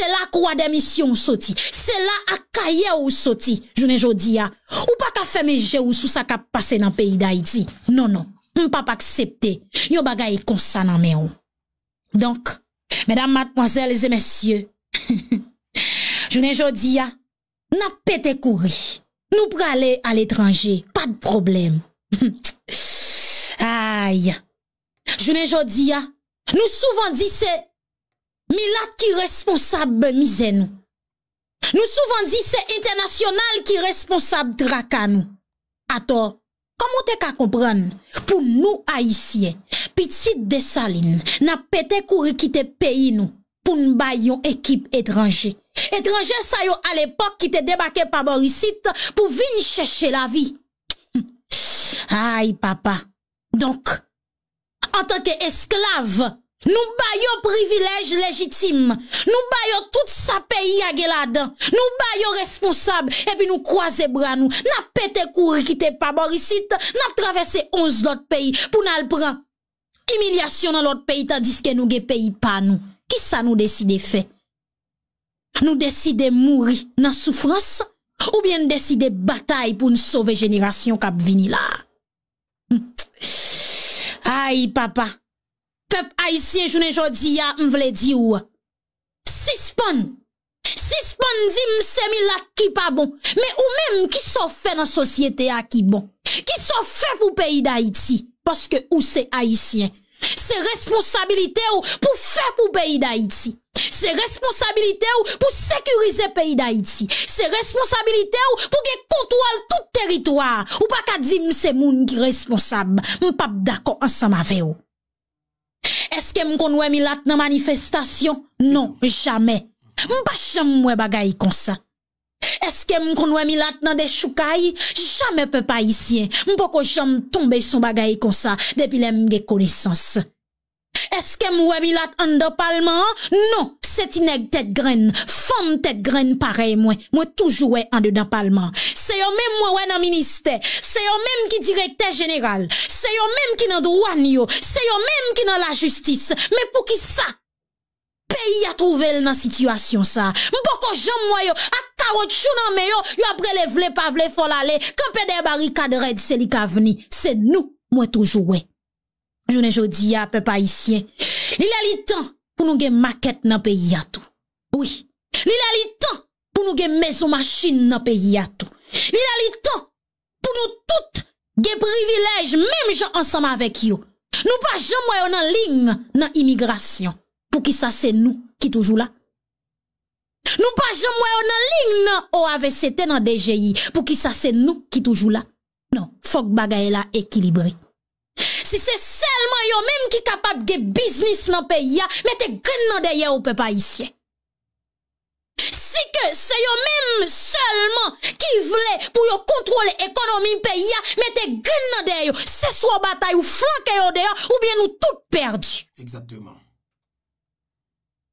Se la kwa demisyon ou soti, se la akaye ou soti, jounen jodi ya. Ou pa ka femeje ou sou sa ka pase nan peyi da iti. Non, non, m pa pa aksepte, yo bagay kon sa nan men ou. Donk, medan matmozèl e zemesye, jounen jodi ya, nan pete kouri, nou pre ale al etranje, pa de problem. *laughs* Aya, jounen jodi ya, nou souvan dise, Milat ki responsab be mize nou. Nou souvan di se internasyonal ki responsab draka nou. Ato, komon te ka kompran pou nou a yisye. Pitsit de salin na pete koure kite peyi nou pou n'bay yon ekip etranje. Etranje sayo al epok ki te debake pa borisit pou vin cheshe la vi. Ay papa, donk, an tanke esklave... Nou bayo privilej lejitim, nou bayo tout sa peyi a gela dan, nou bayo responsab e pi nou kwaze bra nou, napete kouri ki te pa borisit, nap travese onz lot peyi pou nan alpran. Emilyasyon nan lot peyi ta diske nou ge peyi pa nou. Ki sa nou deside fe? Nou deside mouri nan soufrans ou bien deside batay pou nou sove jenerasyon kap vini la? Ay hmm. papa! Pepe Haitien jounen jodi ya, m vle di ou. Sispon. Sispon di mse mi lak ki pa bon. Me ou menm ki so fe nan sosyete a ki bon. Ki so fe pou peyi da Haiti. Paske ou se Haitien. Se responsabilite ou pou fe pou peyi da Haiti. Se responsabilite ou pou sekurize peyi da Haiti. Se responsabilite ou pou ge kontwal tout teritoar. Ou pa ka di mse moun ki responsab. M pap dako ansan ma ve ou. Est-ce que m'kon mi milat nan manifestation? Non, jamais. M'pa chame moi bagaille comme ça. Est-ce que m'kon mi milat nan des choukay? Jamais peu pa ici. M'poko chame tomber son bagaille comme ça depuis l'emge connaissances. Eske mwe bilat an de palman an? Non, se ti neg tet gren, fon tet gren parey mwen. Mwen toujou e an de dan palman. Se yo mwen mwen wè nan minister, se yo mwen ki direkter general, se yo mwen ki nan douan yo, se yo mwen ki nan la justis, mwen pou ki sa, peyi a trouvel nan situasyon sa. Mwen pou ko jom mwen yo, ak karot chou nan mwen yo, yo apre le vle pa vle fol ale, kempe de bari kad red seli ka veni. Se nou mwen toujou e. jounen jodi apè pa isyen. Li la li tan pou nou gen maket nan pe yato. Oui. Li la li tan pou nou gen mezo machin nan pe yato. Li la li tan pou nou tout gen privilej mèm jan ansama avèk yo. Nou pa jom wè yo nan ling nan imigrasyon pou ki sa se nou ki toujou la. Nou pa jom wè yo nan ling nan o avè seten nan DJI pou ki sa se nou ki toujou la. Non, fok baga e la ekilibri. Si ses Papa yo même qui capable de business dans pays, mais mettez grain dans derrière au peuple haïtien. Si que c'est eux même seulement qui voulait pour yo contrôler l'économie pays, mettez grain nan derrière. C'est soit bataille ou flanquer derrière ou bien nous tout perdu. Exactement.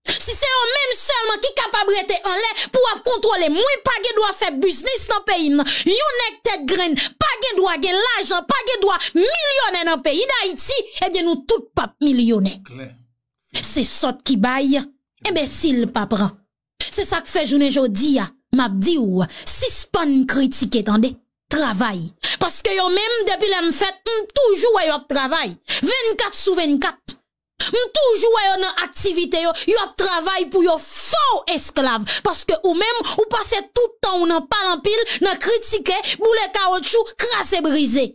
Si se yon men selman ki kapabrete anle pou ap kontrole mwen pa ge do a feb bisnis nan peyi nan. Yon ek tet gren, pa ge do a gen lajan, pa ge do a milyone nan peyi. Da iti, ebye nou tout pap milyone. Se sot ki baye, ebye sil pap ran. Se sa k fe jounen jodi ya, m ap di ou, sispan kritike tande, travay. Paske yon men depi lem fet, m toujou a yon travay. Ven kat sou ven kat. m toujours yon nan activité yo yo travail pour yo faux esclave parce que ou même ou passez tout le temps ou nan pas en pile nan critiquer boule caoutchouc crasse brise.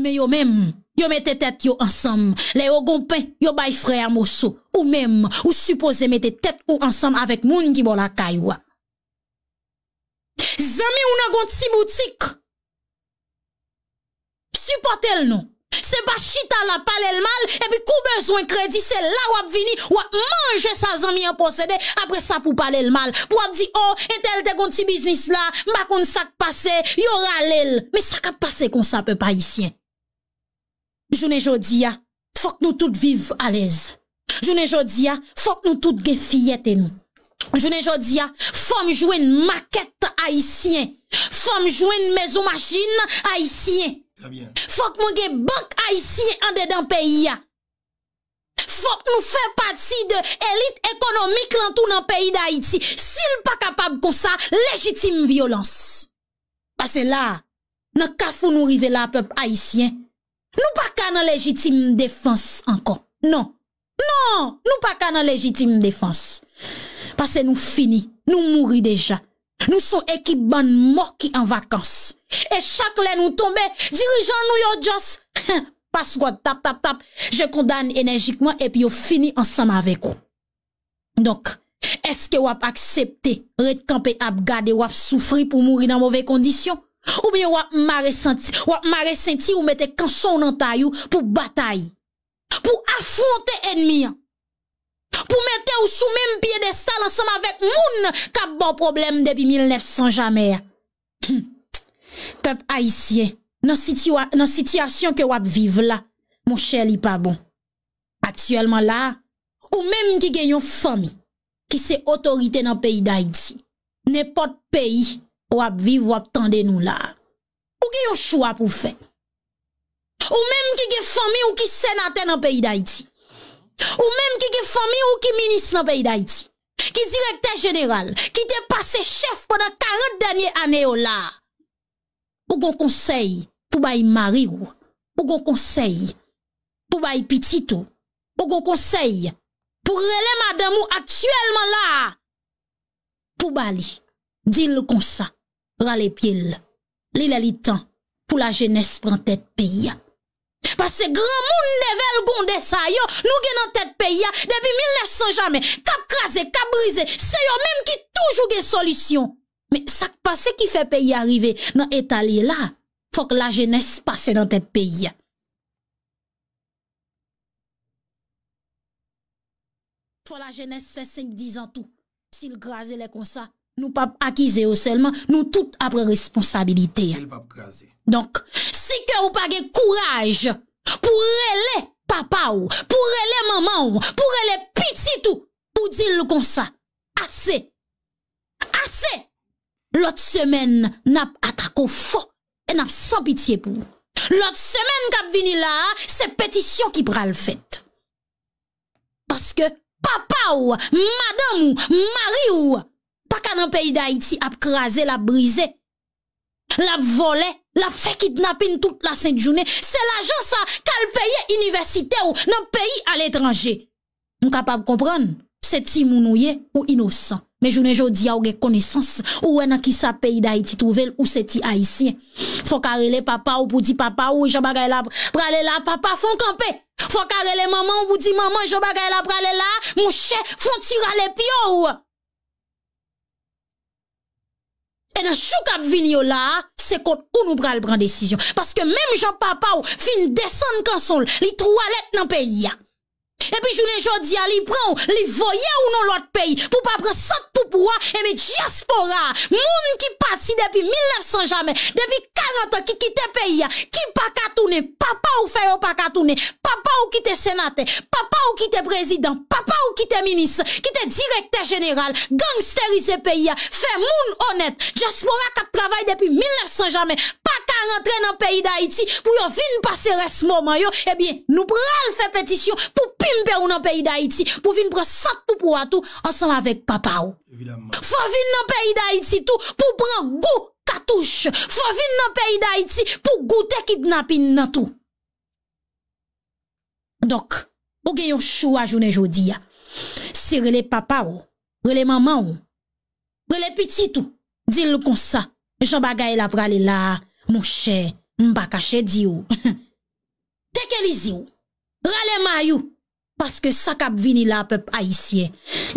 mais yo même yo mettez tête yo ensemble les yo pain, yo bay frère mosso ou même ou suppose mettre tête ou ensemble avec moun ki bon la caillou Zami ou nan gon ti boutique Supportel le non c'est pas chita la parlé le mal, et puis coup besoin crédit, c'est là où ap Où ou ap mange sa zami en possédé, après ça pour parler le mal. Pour dire oh, et tel te petit business là, ma kon passer y aura ralel. Mais ça kap passe kon sa peu païsien. Joune jodi faut que nous tout vive à l'aise. Joune jodi faut que nous tout ge fillette nous. Joune jodi ya, joue une maquette haïtien. joue une maison machine haïtien. Très bien. Fok mwen ge bank Haitien ande dan peyi ya. Fok nou fe pati de elit ekonomik lantou nan peyi da Haiti. Sil pa kapab kon sa, legitime violans. Pase la, nan kafou nou rive la pep Haitien, nou pa ka nan legitime defans ankon. Non, non, nou pa ka nan legitime defans. Pase nou fini, nou mouri deja. Nou son ekip ban mok ki an vakans. et chaque lè nous tombe, dirigeant nous yo Pas *laughs* Parce quoi, tap, tap, tap, je condamne énergiquement et puis on finit ensemble avec vous. Donc, est-ce que vous accepté, red camper ap gade, souffrir pour mourir dans mauvaise conditions? Ou bien vous maré senti, ou vous senti, ou mettez canson dans taille pour bataille, pour affronter ennemi pour mettre ou sous même salles ensemble avec moun qui a bon problème depuis 1900 jamais. *clears throat* pep haisyen nan sityasyon ke wap vive la, moun chè li pa bon. Aktuellement la, ou mèm ki gen yon fomi, ki se otorite nan peyi da iti, nepot peyi wap vive wap tande nou la. Ou gen yon chou ap ou fè? Ou mèm ki gen fomi ou ki senate nan peyi da iti? Ou mèm ki gen fomi ou ki minis nan peyi da iti? Ki direkte jeneral, ki te pase chef pwa nan 40 denye ane yo la, Ou gon konsey pou bayi marir ou, ou gon konsey pou bayi pitit ou, ou gon konsey pou rele maden mou aktuelman la. Pou bali, dil kon sa, rale pil, lile li tan pou la jenese pran tet peya. Pase gran moun devel gonde sa yo nou genan tet peya, debi 1900 jame, kap kraze, kap brize, se yo menm ki toujou gen solisyon. Me sak pa se ki fe peyi arive nan etalye la, fok la jenese pase nan te peyi. Fok la jenese fe 5-10 an tou, sil graze le konsa, nou pap akize ou selman, nou tout apre responsabilite. Donc, si ke ou page kouraj, pou rele papa ou, pou rele maman ou, pou rele piti tou, pou dile konsa, ase, ase, Lot semen nap atako fo, e nap san pitiye pou. Lot semen kap vini la, se petisyon ki pral fèt. Paske papa ou, madan ou, mari ou, pa ka nan peyi da Haiti ap krasè, lap brisé, lap volè, lap fèkid napin tout la Saint-Jounet, se la jò sa, kal peyi université ou, nan peyi al etranjè. Mou kapap komprèn. c'est ti ou innocent, Mais je ne jodi a ou connaissance ou en qui sa pays d'Haïti trouvel ou c'est ti haïtien. Faut les papa ou pour di papa ou je bagay la prale la papa font camper. Faut les maman ou pour di maman je bagay la prale la mon chè, font tirer les pions. Et dans chou kap vini là, c'est contre ou nous pral prendre décision parce que même Jean papa ou fin descendre console, li toilettes dans pays. Et puis, je ne dis à li les li ou non l'autre pays, pour pas prendre ça tout pouvoir et mais diaspora, moun qui parti depuis 1900 jamais, depuis 40 ans qui quitte pays, qui pas qu'à tourner, papa ou fait ou pas qu'à tourner, papa ou quitte sénateur, papa ou quitte président, papa ou quitte ministre, quitte directeur général, gangsterisé pays, fait moun honnête, diaspora qui travaille depuis 1900 jamais, pas qu'à rentrer dans le pays d'Haïti, pour y'en vin passer ce moment yo, eh bien, nous pral faire pétition pour pire Mpe ou nan peyi da iti pou vin pran sat pou pou atou ansan avèk papa ou. Fò vin nan peyi da iti tou pou pran gout katouche. Fò vin nan peyi da iti pou goutekid napin nan tou. Dok, ou gen yon chou a jounen jodi ya. Si rele papa ou, rele mama ou, rele piti tou, dil lukon sa. Joba gaye la prale la, mouche, mba kache di ou. *laughs* Tek elizi ou, rale may ou. Paske sa kap vini la pep a isye,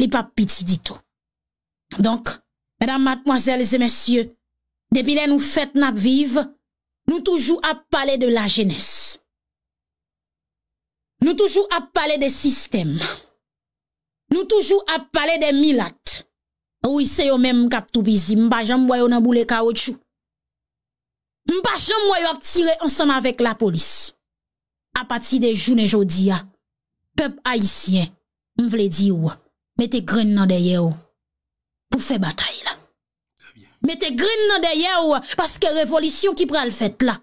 li pap piti di tou. Donk, mèdam matmwazèl zè mèsyè, depi lè nou fèt nap vive, nou toujou ap pale de la jènes. Nou toujou ap pale de sistem. Nou toujou ap pale de milat. Ou y se yo mèm kap toubizi, mpajan mwayo nanboule ka wèchou. Mpajan mwayo ap tire ansanm avèk la polis. A pati de jounè jodi ya. peuple haïtien, on veut dire ou, mettez graines dans derrière pour faire bataille là. Mettez graines dans derrière parce que révolution qui prend le fait là,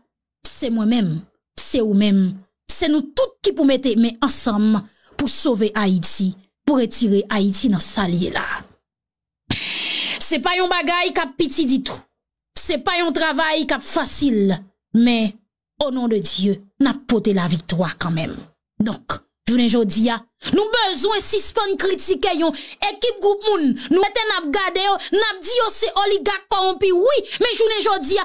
c'est moi-même, c'est vous-même, c'est nous tous qui pour mettre mais ensemble pour sauver Haïti, pour retirer Haïti dans salier là. C'est pas un qui a petit du tout. C'est pas un travail qui cap facile, mais au nom de Dieu, n'a poté la victoire quand même. Donc, journée besoin Nous nous bezwen critiquer yon, ekip moun, Nous nap gade nap di oligarque nous oui, mais journée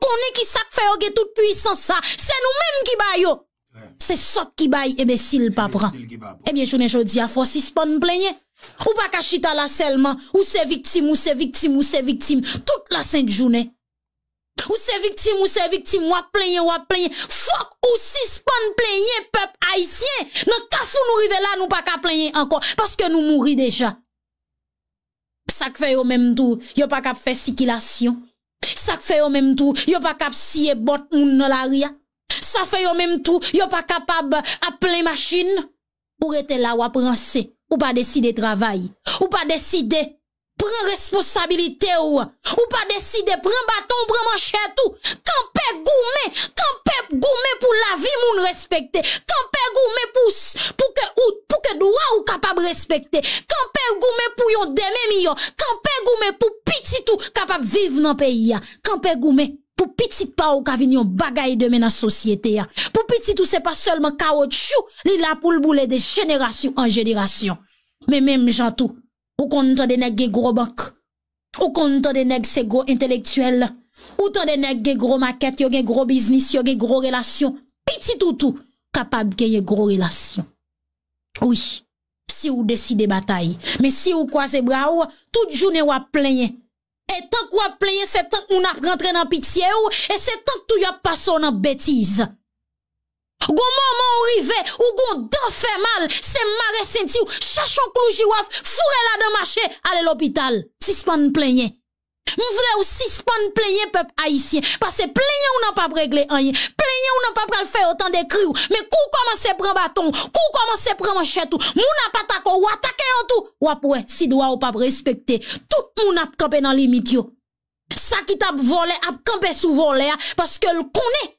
konnen ki sak fè yo tout puissance ça c'est nous qui ki bay yo. Ouais. C'est sot ki bay, bien sil pa prend et bien journée suspendre suspend Ou pas la seulement. ou c'est victime ou c'est victime ou c'est victime Toute la Sainte journée ou c'est victime ou c'est victime ou plein ou plein fuck ou suspend plein peuple haïtien non fou nous arrivons là nous pas qu'à encore parce que nous mourons déjà ça fait au même tout a pas qu'à faire circulation ça fait au même tout a pas qu'à scier bot moun dans la ria ça fait au même tout a pas capable à plein machine pour être là ou à penser ou pas décider travail ou pas décider prend responsabilité ou, ou pas décider, prend bâton, prend manchette tout campé gourmet, campé gourmet pour la vie moun respecter, campé gourmet pour, pour que, ou, pour que droit ou capable respecter, campé gourmet pour yon millions million, campé gourmet pour petit tout capable vivre dans pays, campé gourmet pour petit pas ou kavignon bagaille demain dans société Pour petit tout c'est pas seulement caoutchouc, li là pour le boulet de génération en génération. Mais même gens tout, ou contre des nèg gros banque. Ou contre des nèg c'est gros intellectuel. Ou des nèg gen gros maquette, yo gros business, a des gros relation. Petit toutou capable de gros relations. Oui, si ou décide bataille. Mais si ou croise bras ou, toute journée ou a plaigné. Et tant qu'on a c'est tant qu'on a rentré dans pitié ou, et c'est tant que tout y a passé dans bêtise. Gon maman ou rive, ou gon dan fait mal, c'est mare senti ou, chachon clou jiwaf, fure la dan marché, à l'hôpital. Suspend plenye. M'vle ou suspend plenye peuple haïtien, parce plenye ou n'a pas réglé anye, plenye ou nan pas pral faire autant de cris ou, mais kou commence pren baton, kou komanse pren manchette ou, moun pas atako ou attaqué, en tout, Ou si doit ou pas respecté. tout moun ap dans nan Ça yo. Sa ki tap volé, ap kampe sou vole, parce que le connaît.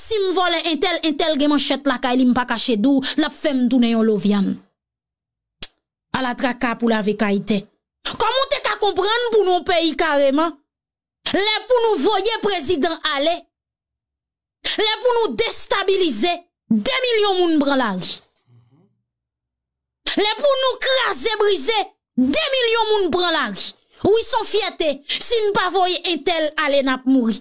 Si m vole entel, entel gen man chet la ka e li m pa kache dou, la pfe m dounen yon lovyan. A la traka pou la veka ite. Koman te ka kompran pou nou peyi kareman? Le pou nou voye prezident ale? Le pou nou destabilize? De milyon moun branlarj. Le pou nou kras e brize? De milyon moun branlarj. Ou y son fiete si n pa voye entel ale nap mouri?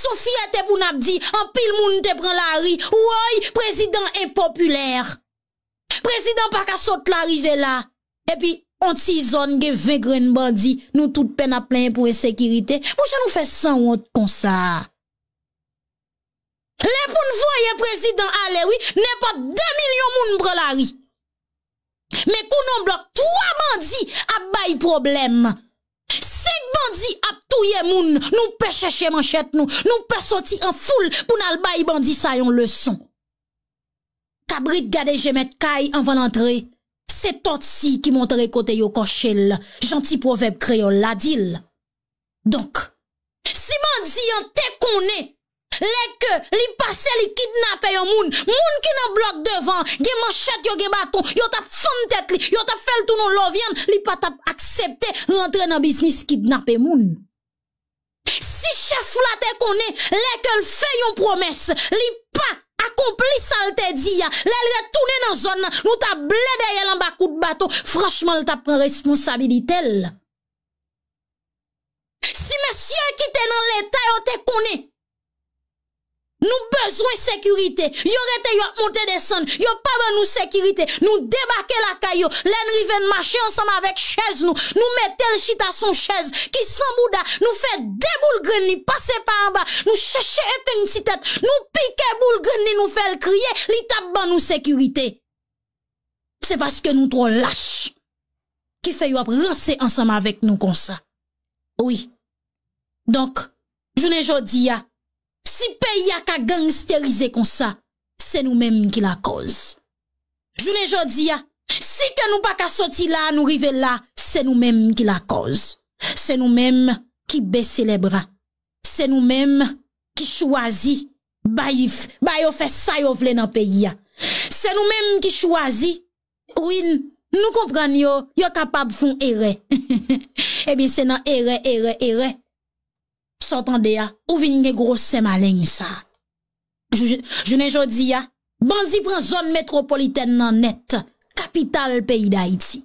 Sou fye te pou nap di, an pil moun te pren la ri, woy, prezidant impopuler. Prezidant pak a sot la rive la, e pi, an ti zon ge vekren bandi, nou tout pen ap plen pou e sekirite, mouche nou fe san wot kon sa. Le pou nou voye prezidant alewi, ne pa 2 milyon moun pren la ri. Me konon blok 3 bandi, ap bay problem. bandi ap touye moun, nous pe chez manchette nous, nous pe sorti en foule pou nal bay bandi sa yon leçon. Kabrit gade jemet kay avant d'entrer, C'est Totsi qui montre côté yo kochel. gentil proverbe créole la Donc, si bandi yon te est. Lèk li passe li kidnapper yon moun Moun ki nan bloc devant, Gen manchette yo gen bâton Yo t'a fond tête li Yo ta fait tout nou lovienne Li pa t'a accepté dans dans business kidnapper moun Si chef la te les que que fait yon promesse Li pa ça ça dit ya Lèl zone, nous t'a blé Nou en bas coup de de franchement franchement, t'a tap responsabilité responsabilité Si monsieur qui te dans l'état yo te nous besoin de sécurité. Yo rete yo monter descendre. Yo pas ben nous sécurité. Nous débarquer la caillou. L'en venait marcher ensemble avec chaise nous. Nous mettait le à son chaise qui sans bouda. Nous fait des boules nous passer par en bas. Nous chercher une si tête. Nous piquer boules nous fait crier. Li nous sécurité. C'est parce que nous trop lâches. Qui fait yo rancer ensemble avec nous comme ça. Oui. Donc, je ne jodia. Si peyi a ka gangsterize kon sa, se nou menm ki la koz. Jounen jodi a, si ke nou pa ka soti la, nou rive la, se nou menm ki la koz. Se nou menm ki bese le bra. Se nou menm ki chwazi, ba yo fe sayo vle nan peyi a. Se nou menm ki chwazi, ouin, nou kompran yo, yo kapab fon ere. *laughs* E bin se nan ere, ere, ere. sotande ya, ou vin nge gros se malen sa. Je ne jodi ya, bandi pren zon metropoliten nan net, kapital peyi da iti.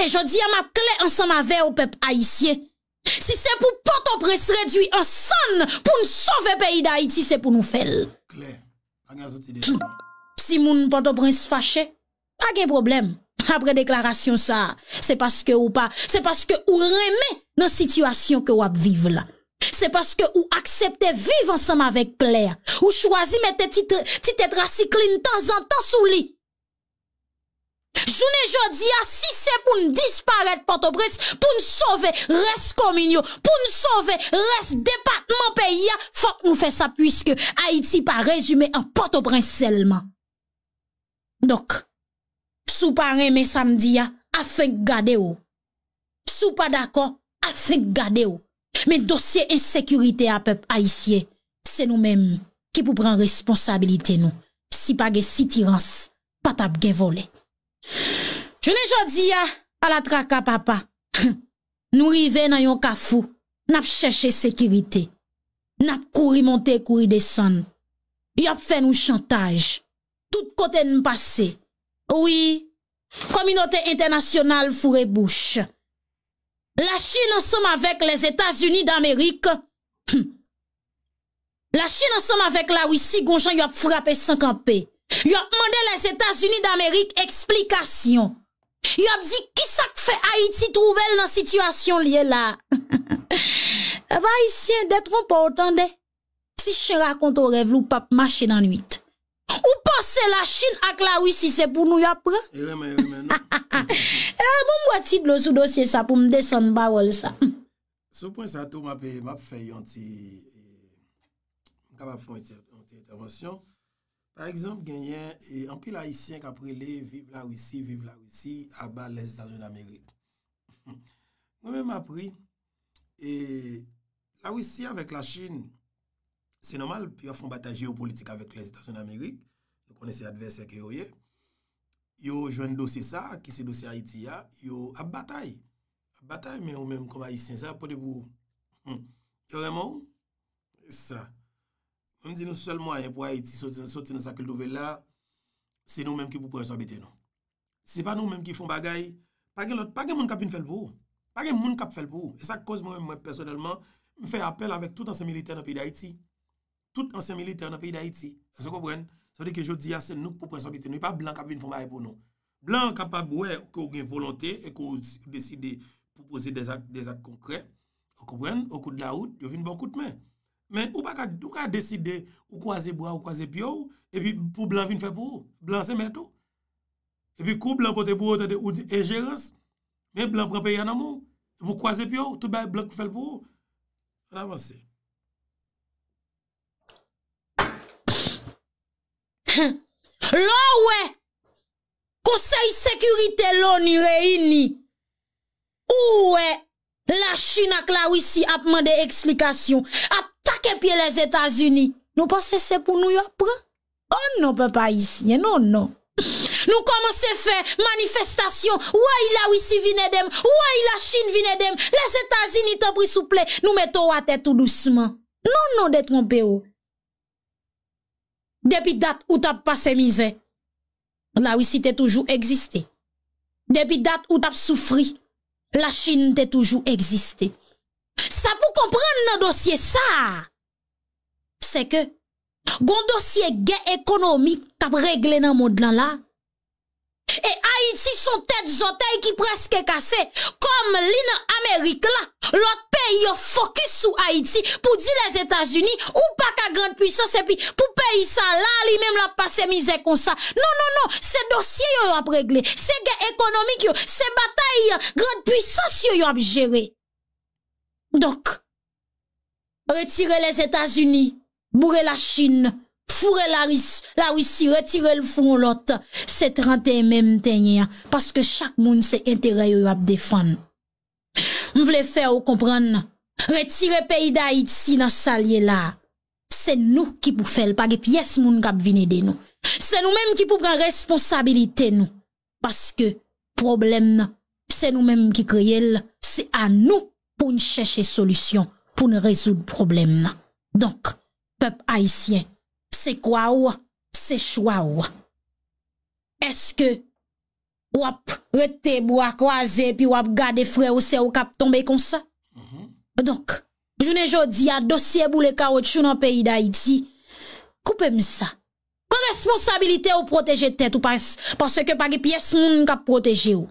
E jodi ya, ma kle ansan ma ve ou pep aisyen. Si se pou potopren se redwi ansan, pou n sove peyi da iti, se pou nou fel. Simon potopren se fache, aken problem. Apre deklarasyon sa, se paske ou pa, se paske ou reme nan situasyon ke wap vive la. se paske ou aksepte vive ansem avèk plè, ou chwazi mette tit etre asikli n tan zan tan sou li. Jounen jodi a, si se pou n disparet Port-au-Prince, pou n sove res kominyo, pou n sove res depatman peyi a, ah, fòk nou fè sa pwiske Haïti pa rezume an Port-au-Prince selman. Dok, sou pa reme samdi a, ah, afèk gade ou. Sou pa dako, afèk gade ou. Men dosye ensekurite a pep a isye, se nou menm ki pou pran responsabilite nou. Si pa gen sitirans, pat ap gen vole. Je ne jodi a, ala traka papa. Nou rive nan yon kafou, nap chèche sekurite. Nap kouri monte, kouri desen. Yop fè nou chantaj, tout kote n'pase. Ou yi, kominote internasyonal fure boucha. La chi nan som avèk les Etats-Unis d'Amerik *clears throat* La chi nan som avèk la Ouissi Gonjan yop frapè 50p Yop mandè les Etats-Unis d'Amerik eksplikasyon Yop di ki sak fè Haiti trouvel nan situasyon liye la Ba y siyen det moun pou otande Si ch raconte ou rev loup ap mache nan ouite Ou pose se la chine ak la wisi se pou nou yapre? E reme, e eh, reme, eh, nan. *laughs* E eh, reme bon, mwa tit lo sou dosye sa pou mde son barol sa. Sou pwen sa tou m ap fe yon ti, m kap ap fon yon ti intervensyon. Par ekzomp genyen, anpi la isyen kapre le, vive la wisi, vive la wisi, aba le Zazen Amerik. *laughs* Mwen m ap pri, e la wisi avek la chine, se nomal, pi yon fon bata geopolitik avek le Zazen Amerik, kone se adverse se kreoye, yo jwen dosi sa, ki se dosi Haiti ya, yo ap batay, ap batay, me ou menm koman yi sin, sa, pou de gou, yorèman ou, sa, mwen di nou sel mwen, pou Haiti, soti nan sakil douve la, se nou menm ki pou pwesan bete nou, se pa nou menm ki fon bagay, pa gen lout, pa gen moun kapin fel pou, pa gen moun kap fel pou, e sa koz mwen mwen personelman, mwen fe apel avèk tout ansen militer nan piy da Haiti, tout ansen militer nan piy da Haiti, a se koubwen, Sade ki yo di asen nou pou prensan biten nou, yon pa blan kap vin fomaye pou nou. Blan kap ap wè, kou gen volante, e kou deside pou pose desak konkre, kou kou bren, kou kout la wout, yo vin bon kout men. Men, ou pa ka deside, ou kwaze bwa, ou kwaze pyo, e pi pou blan vin fè pou, blan se metou. E pi kou blan pote pou, ou te de ou di e jelans, men blan pranpe yon amou, ou kwaze pyo, tout bè blan kou fè pou, an avansi. Là conseil sécurité Sécurité réuni. ni ou la Chine avec la Russie à explication explications Attaquer les états unis nous pensons c'est pour nous nous apprendre. Oh non, papa ici, non non, non. à faire manifestation, Où est la ici vine dem est la chine vine dem Les états unis te nous mettons à tête tout doucement. Non, non, d'être vous depuis date où t'as passé misère, la Russie t'est toujours existé. Depuis date où t'as souffri, la Chine t'est toujours existé. Ça pour comprendre le dossier ça, c'est que, gon dossier guerre économique t'as réglé dans le monde là, et Haïti, son tête qui qui presque presque Comme comme l'Amérique là. L'autre pays, yon focus sur Haïti pour dire les états unis ou pas qu'à grande puissance Et puis pour payer ça là, li même la se miser comme ça. Non, non, non, Ces dossier yon réglé ap C'est se économique économiques, C'est bataille yon. Grande puissance yon yon ap Donc, Donc, les états unis bourrer la Chine. Foure la rissi, retire l foun lot, se trante men tenye, paske chak moun se entere yo ap defan. M vle fè ou kompran, retire peyi da it si nan salye la, se nou ki pou fel, pagi piyes moun kap vine den nou. Se nou men ki pou pran responsabilite nou, paske problem nan, se nou men ki kriye l, se an nou pou n chèche solusyon, pou n rezoud problem nan. Donk, pep haisyen, Se kwa ou, se chwa ou, eske wap rete bou akwaze pi wap gade fre ou se mm-hmm. ou kap tombe kon sa? Donk, jounen jodi a dosye bou le ka wot chou nan peyi da iti, koupem sa. Ko responsabilite ou proteje tet ou panse, panse ke pagi piyes moun nou kap proteje ou?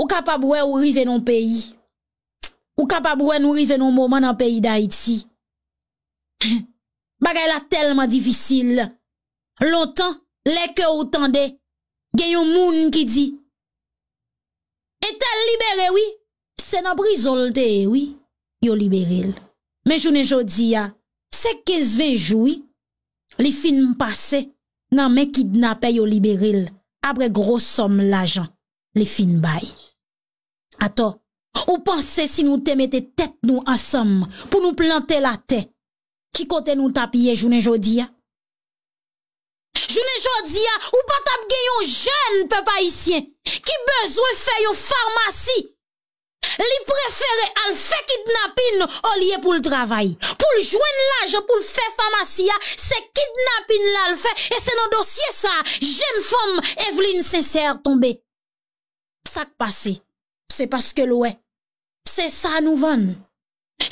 Ou kap ap wè ou rive nan peyi? Ou kap ap wè nou rive nan mouman nan peyi da iti? Hih! Bagay la telman difisil. Lontan, leke ou tende, gen yon moun ki di. E tel libere wii, se nan bri zolte wii, yo liberil. Men jounen jodi ya, se kez vej wii, li finm pase, nan men ki dnape yo liberil, apre grosom la jan, li finm bay. Ato, ou panse si nou temete tet nou ansam, pou nou plante la tet, Ki kote nou tapye jounen jodi ya? Jounen jodi ya, ou pa tapge yon jen pe pa isyen? Ki bezwe fe yon farmasi? Li preferè al fe kidnapin o liye pou l travay? Pou l jwen laj pou l fe farmasi ya, se kidnapin la l fe? E se nou dosye sa, jen fom, evlin se ser tombe. Sak pase, se paske loue. Se sa nouvan,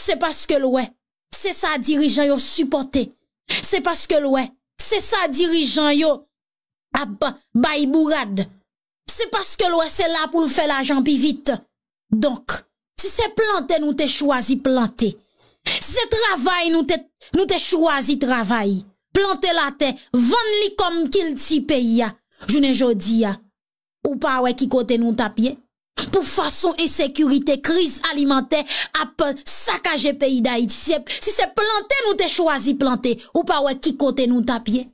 se paske loue. Se sa dirijan yo supporte, se paske loue, se sa dirijan yo bayi bourade, se paske loue se la pou nou fe la jampi vite. Donk, se se plante nou te chwazi plante, se travay nou te chwazi travay, plante la te, van li kom kil ti pe ya, jounen jodi ya, ou pa wè ki kote nou tapye. pou fason e sekurite kriz alimentè ap sakaje peyi da itsep. Si se plantè nou te chwazi plantè, ou pa wè ki kote nou tapye?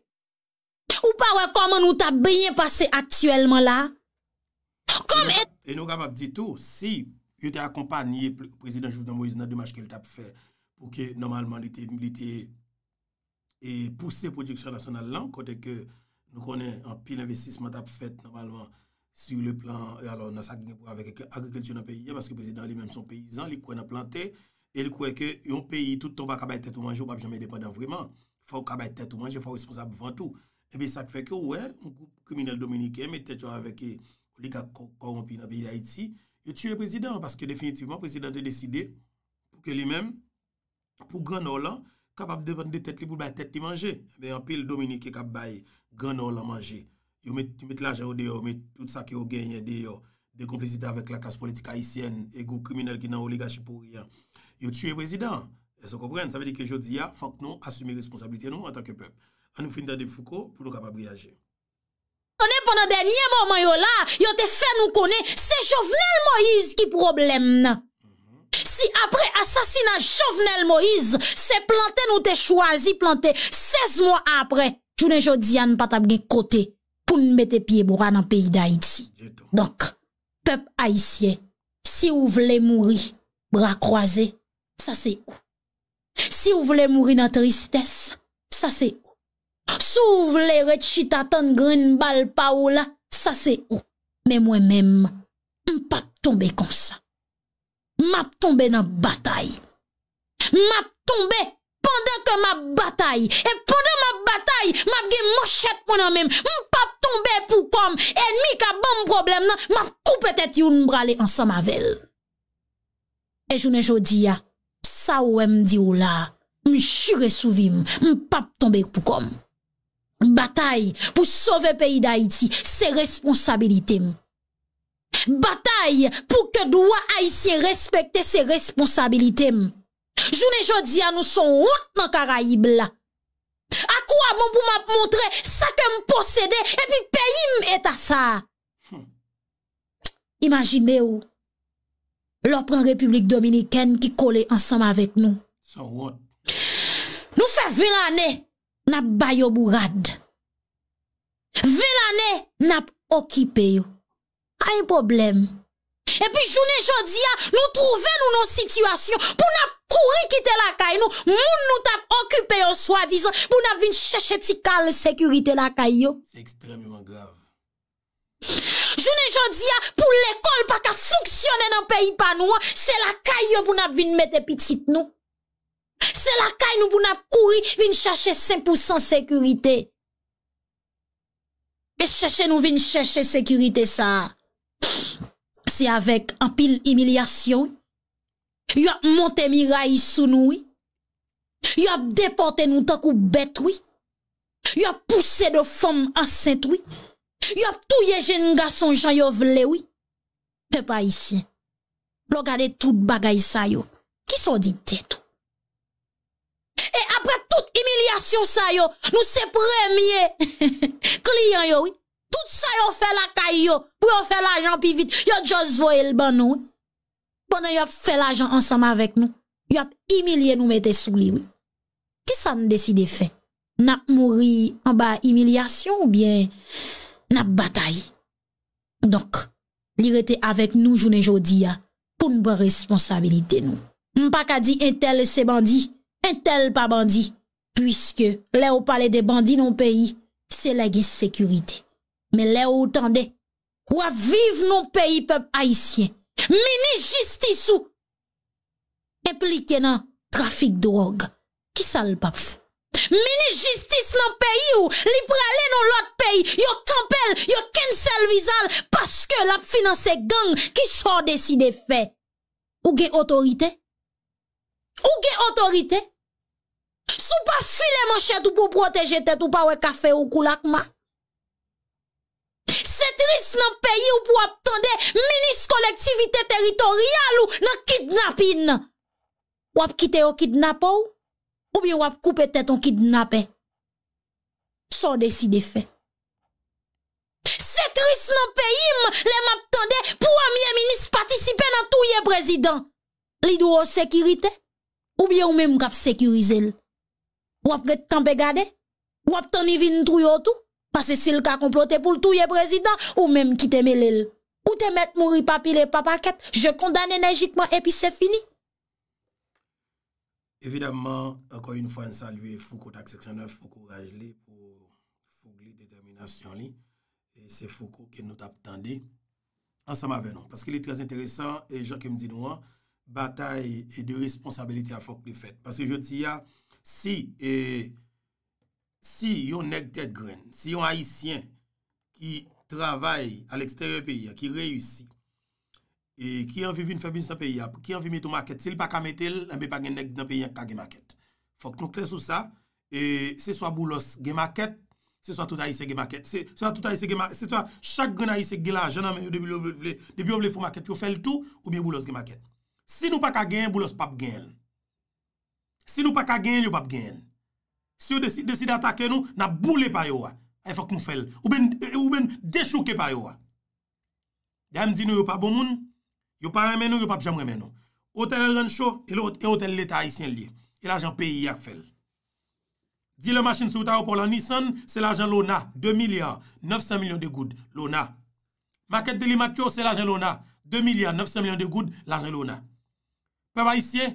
Ou pa wè koman nou tap bien pase aktuelman la? E nou gaba pdi tou, si yo te akompanye prezident Jouven Mbouiz na demaj ke l tap fè, pou ke normalman li te pousse produksyon nasyonal lan, kote ke nou konen an pil investisman tap fèt normalman, sou le plan, e alo nasa gen pou aveke ke agrikultur nan peyi, e baske prezident li menm son peyizan, li kwen a plante, e li kwen ke yon peyi touton ba kabay tete ou manje ou bab jome depan dan vreman, faw kabay tete ou manje, faw responsable vantou, e be sa kwe ke ouwe, kouminele Dominike me tete ou aveke euh, li ka koron pi nan peyi Haiti, e tue prezident baske definitivman prezident e deside pou ke li menm pou gran Orlan, kabab devan de tete li pou bay tete li manje, e be apil Dominike kabay gran Orlan manje Ils mettent met l'argent dehors, ils mettent tout ça qu'ils a gagné dehors. Des complicités avec la classe politique haïtienne, et groupes criminels qui n'ont oligarchie pour rien. Ils tuent le président. Vous comprenez? Ça veut dire que je dis, il ah, faut que nous assumions responsabilité nous en tant que peuple. On nous finit de Foucault pour nous capables de réagir. Pendant dernier moment yo là, yo te fait nous connaître, c'est Jovenel Moïse qui problème mm-hmm. Si l'assassinat de Jovenel Moïse, planté, planté nous te choisi planté 16 mois après pas que jodi pas pas gen côté. pou n mette pie bora nan peyi da it si. Donk, pep a isye, si ou vle mouri bra kroaze, sa se ou. Si ou vle mouri nan tristese, sa se ou. Si ou vle rechita tan grin bal pa ou la, sa se ou. Men mwen men, m pa tombe konsa. Ma tombe nan batay. Ma tombe! Pendè kè m ap batay, e pendè m ap batay, m ap gen mò chèt mounan mèm, m pap tombe pou kom, enmi kè bom problem nan, m ap koupet et bon non, yon brale ansan ma vel. E jounen jodi ya, sa ou m di ou la, m jure souvi m, m pap tombe pou kom. Batay pou sove peyi da iti, se responsabilite m. Batay pou ke dwa a iti se respekte se responsabilite m. Jounen jodyan nou son wot nan kara yib la A kwa moun pou m ap montre sa ke m posede E pi peyi m etasa Imagine ou Lopran Republik Dominiken ki kole ansam avet nou Nou fe vile ane nap bayo m ou rad Vile ane nap okipe yo A yon problem E pi jounen jodia nou trouve nou nou situasyon pou nap kouri kite lakay nou. Moun nou tap okupe yo swa dizon pou nap vin chache ti kal sekurite lakay yo. Ekstrem yon man grav. Jounen jodia pou l'ekol pa ka funksyone nan peyi pa nou, se lakay yo pou nap vin mette pitit nou. Se lakay nou pou nap kouri vin chache 5% sekurite. E chache nou vin chache sekurite sa a. avec un pile humiliation. Y a monté Mirai sous nous. Y a déporté nous tant qu'ou bête oui. a poussé de femmes enceintes oui. Y a tout yé jeune garçon Jean Yovle oui. Peuple haïtien. Regardez tout bagay ça yo. Qui sont dit tout. Et après toute humiliation ça yo, nous c'est premier *laughs* client yo Tout sa yon fè la kay yo, pou yon fè la jan pi vit. Yon Jos Voel ban nou. Bonnen yon fè la jan ansama vek nou. Yon yon imilye nou mette sou li. Kè sa nou deside fè? Na mouri an ba imilyasyon ou bien na batay? Donk, li rete avèk nou jounen jodi ya pou nou ba responsabilite nou. Mpa ka di entel se bandi, entel pa bandi. Puiske le ou pale de bandi nou peyi, se legi sekurite. Me le ou tande, wap vive nou peyi pep aisyen. Mini jistis ou, eplike nan trafik drog. Ki sal paf? Mini jistis nan peyi ou, li prale nan lwak peyi, yo kampel, yo kensel vizal, paske lap finanse gang ki sor deside fe. Ou ge otorite? Ou ge otorite? Sou paf file manchet ou pou proteje tet ou pawe kafe ou kulak ma? Sè tris nan peyi ou pou wap tende Minis koleksivite teritorial ou nan kidnapin Wap kite ou kidnap ou Ou bien wap koupe tet ou kidnap e? Sò de si de fe Sè tris nan peyi ou pou wap tende Premier minis patisipe nan touye prezident Lidou ou sekirite Ou bien ou menm gaf sekirize Wap get tampe gade Wap teni vin truyotou Parce que s'il a comploté pour le président, ou même qui t'aime l'el. Ou te mettre mourir papi le papaquette, je condamne énergiquement et puis c'est fini. Évidemment, encore une fois, on salue Foucault à 9 pour courage, pour Fougli détermination. Et c'est Foucault qui nous attendait ensemble avec nous. Parce qu'il est très intéressant, et qui me dit nous, hein, bataille et de responsabilité à Foucault fait, Parce que je dis, ah, si et Si yon nèk tèd gren, si yon haisyen ki travay a l'ekstèrye peya, ki reyussi, ki an vivi n'fèbis nan peya, ki an vivi mè tou makèt, si l pa kamèt el, an be pa gen nèk nan peya ka gen makèt. Fok nou kren sou sa, se swa boulos gen makèt, se swa tout haisyen gen makèt, se swa tout haisyen gen makèt, se swa chak gren haisyen gen la, jan an mè yon debi yon vle fò makèt, yon fèl tout, ou bi yon boulos gen makèt. Si nou pa ka gen, boulos pap gen. Si nou pa ka gen, yon pap gen. Si yo desi de eh, atake nou, na boule pa yo a. A e fok nou fel. Ou ben eh, deshouke pa yo a. Ya m di nou yo pa bon moun, yo pa remen nou, yo pa pjam remen nou. Otele ren chou, e otele leta a isen liye. E la jan peyi ak fel. Di le machine sou ta ou pou la Nissan, se la jan lona. 2 milyar, 900 milyon de goud, lona. Maket de li matyo, se la jan lona. 2 milyar, 900 milyon de goud, la jan lona. Pe ba isye,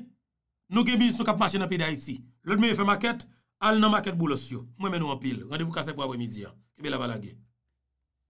nou gen bizis sou kap machine a peyi da iti. Lol m e fe maket, al nan maket bou losyo, mwen menou apil, gandevou kase pou avwe midyan, ebe la balage.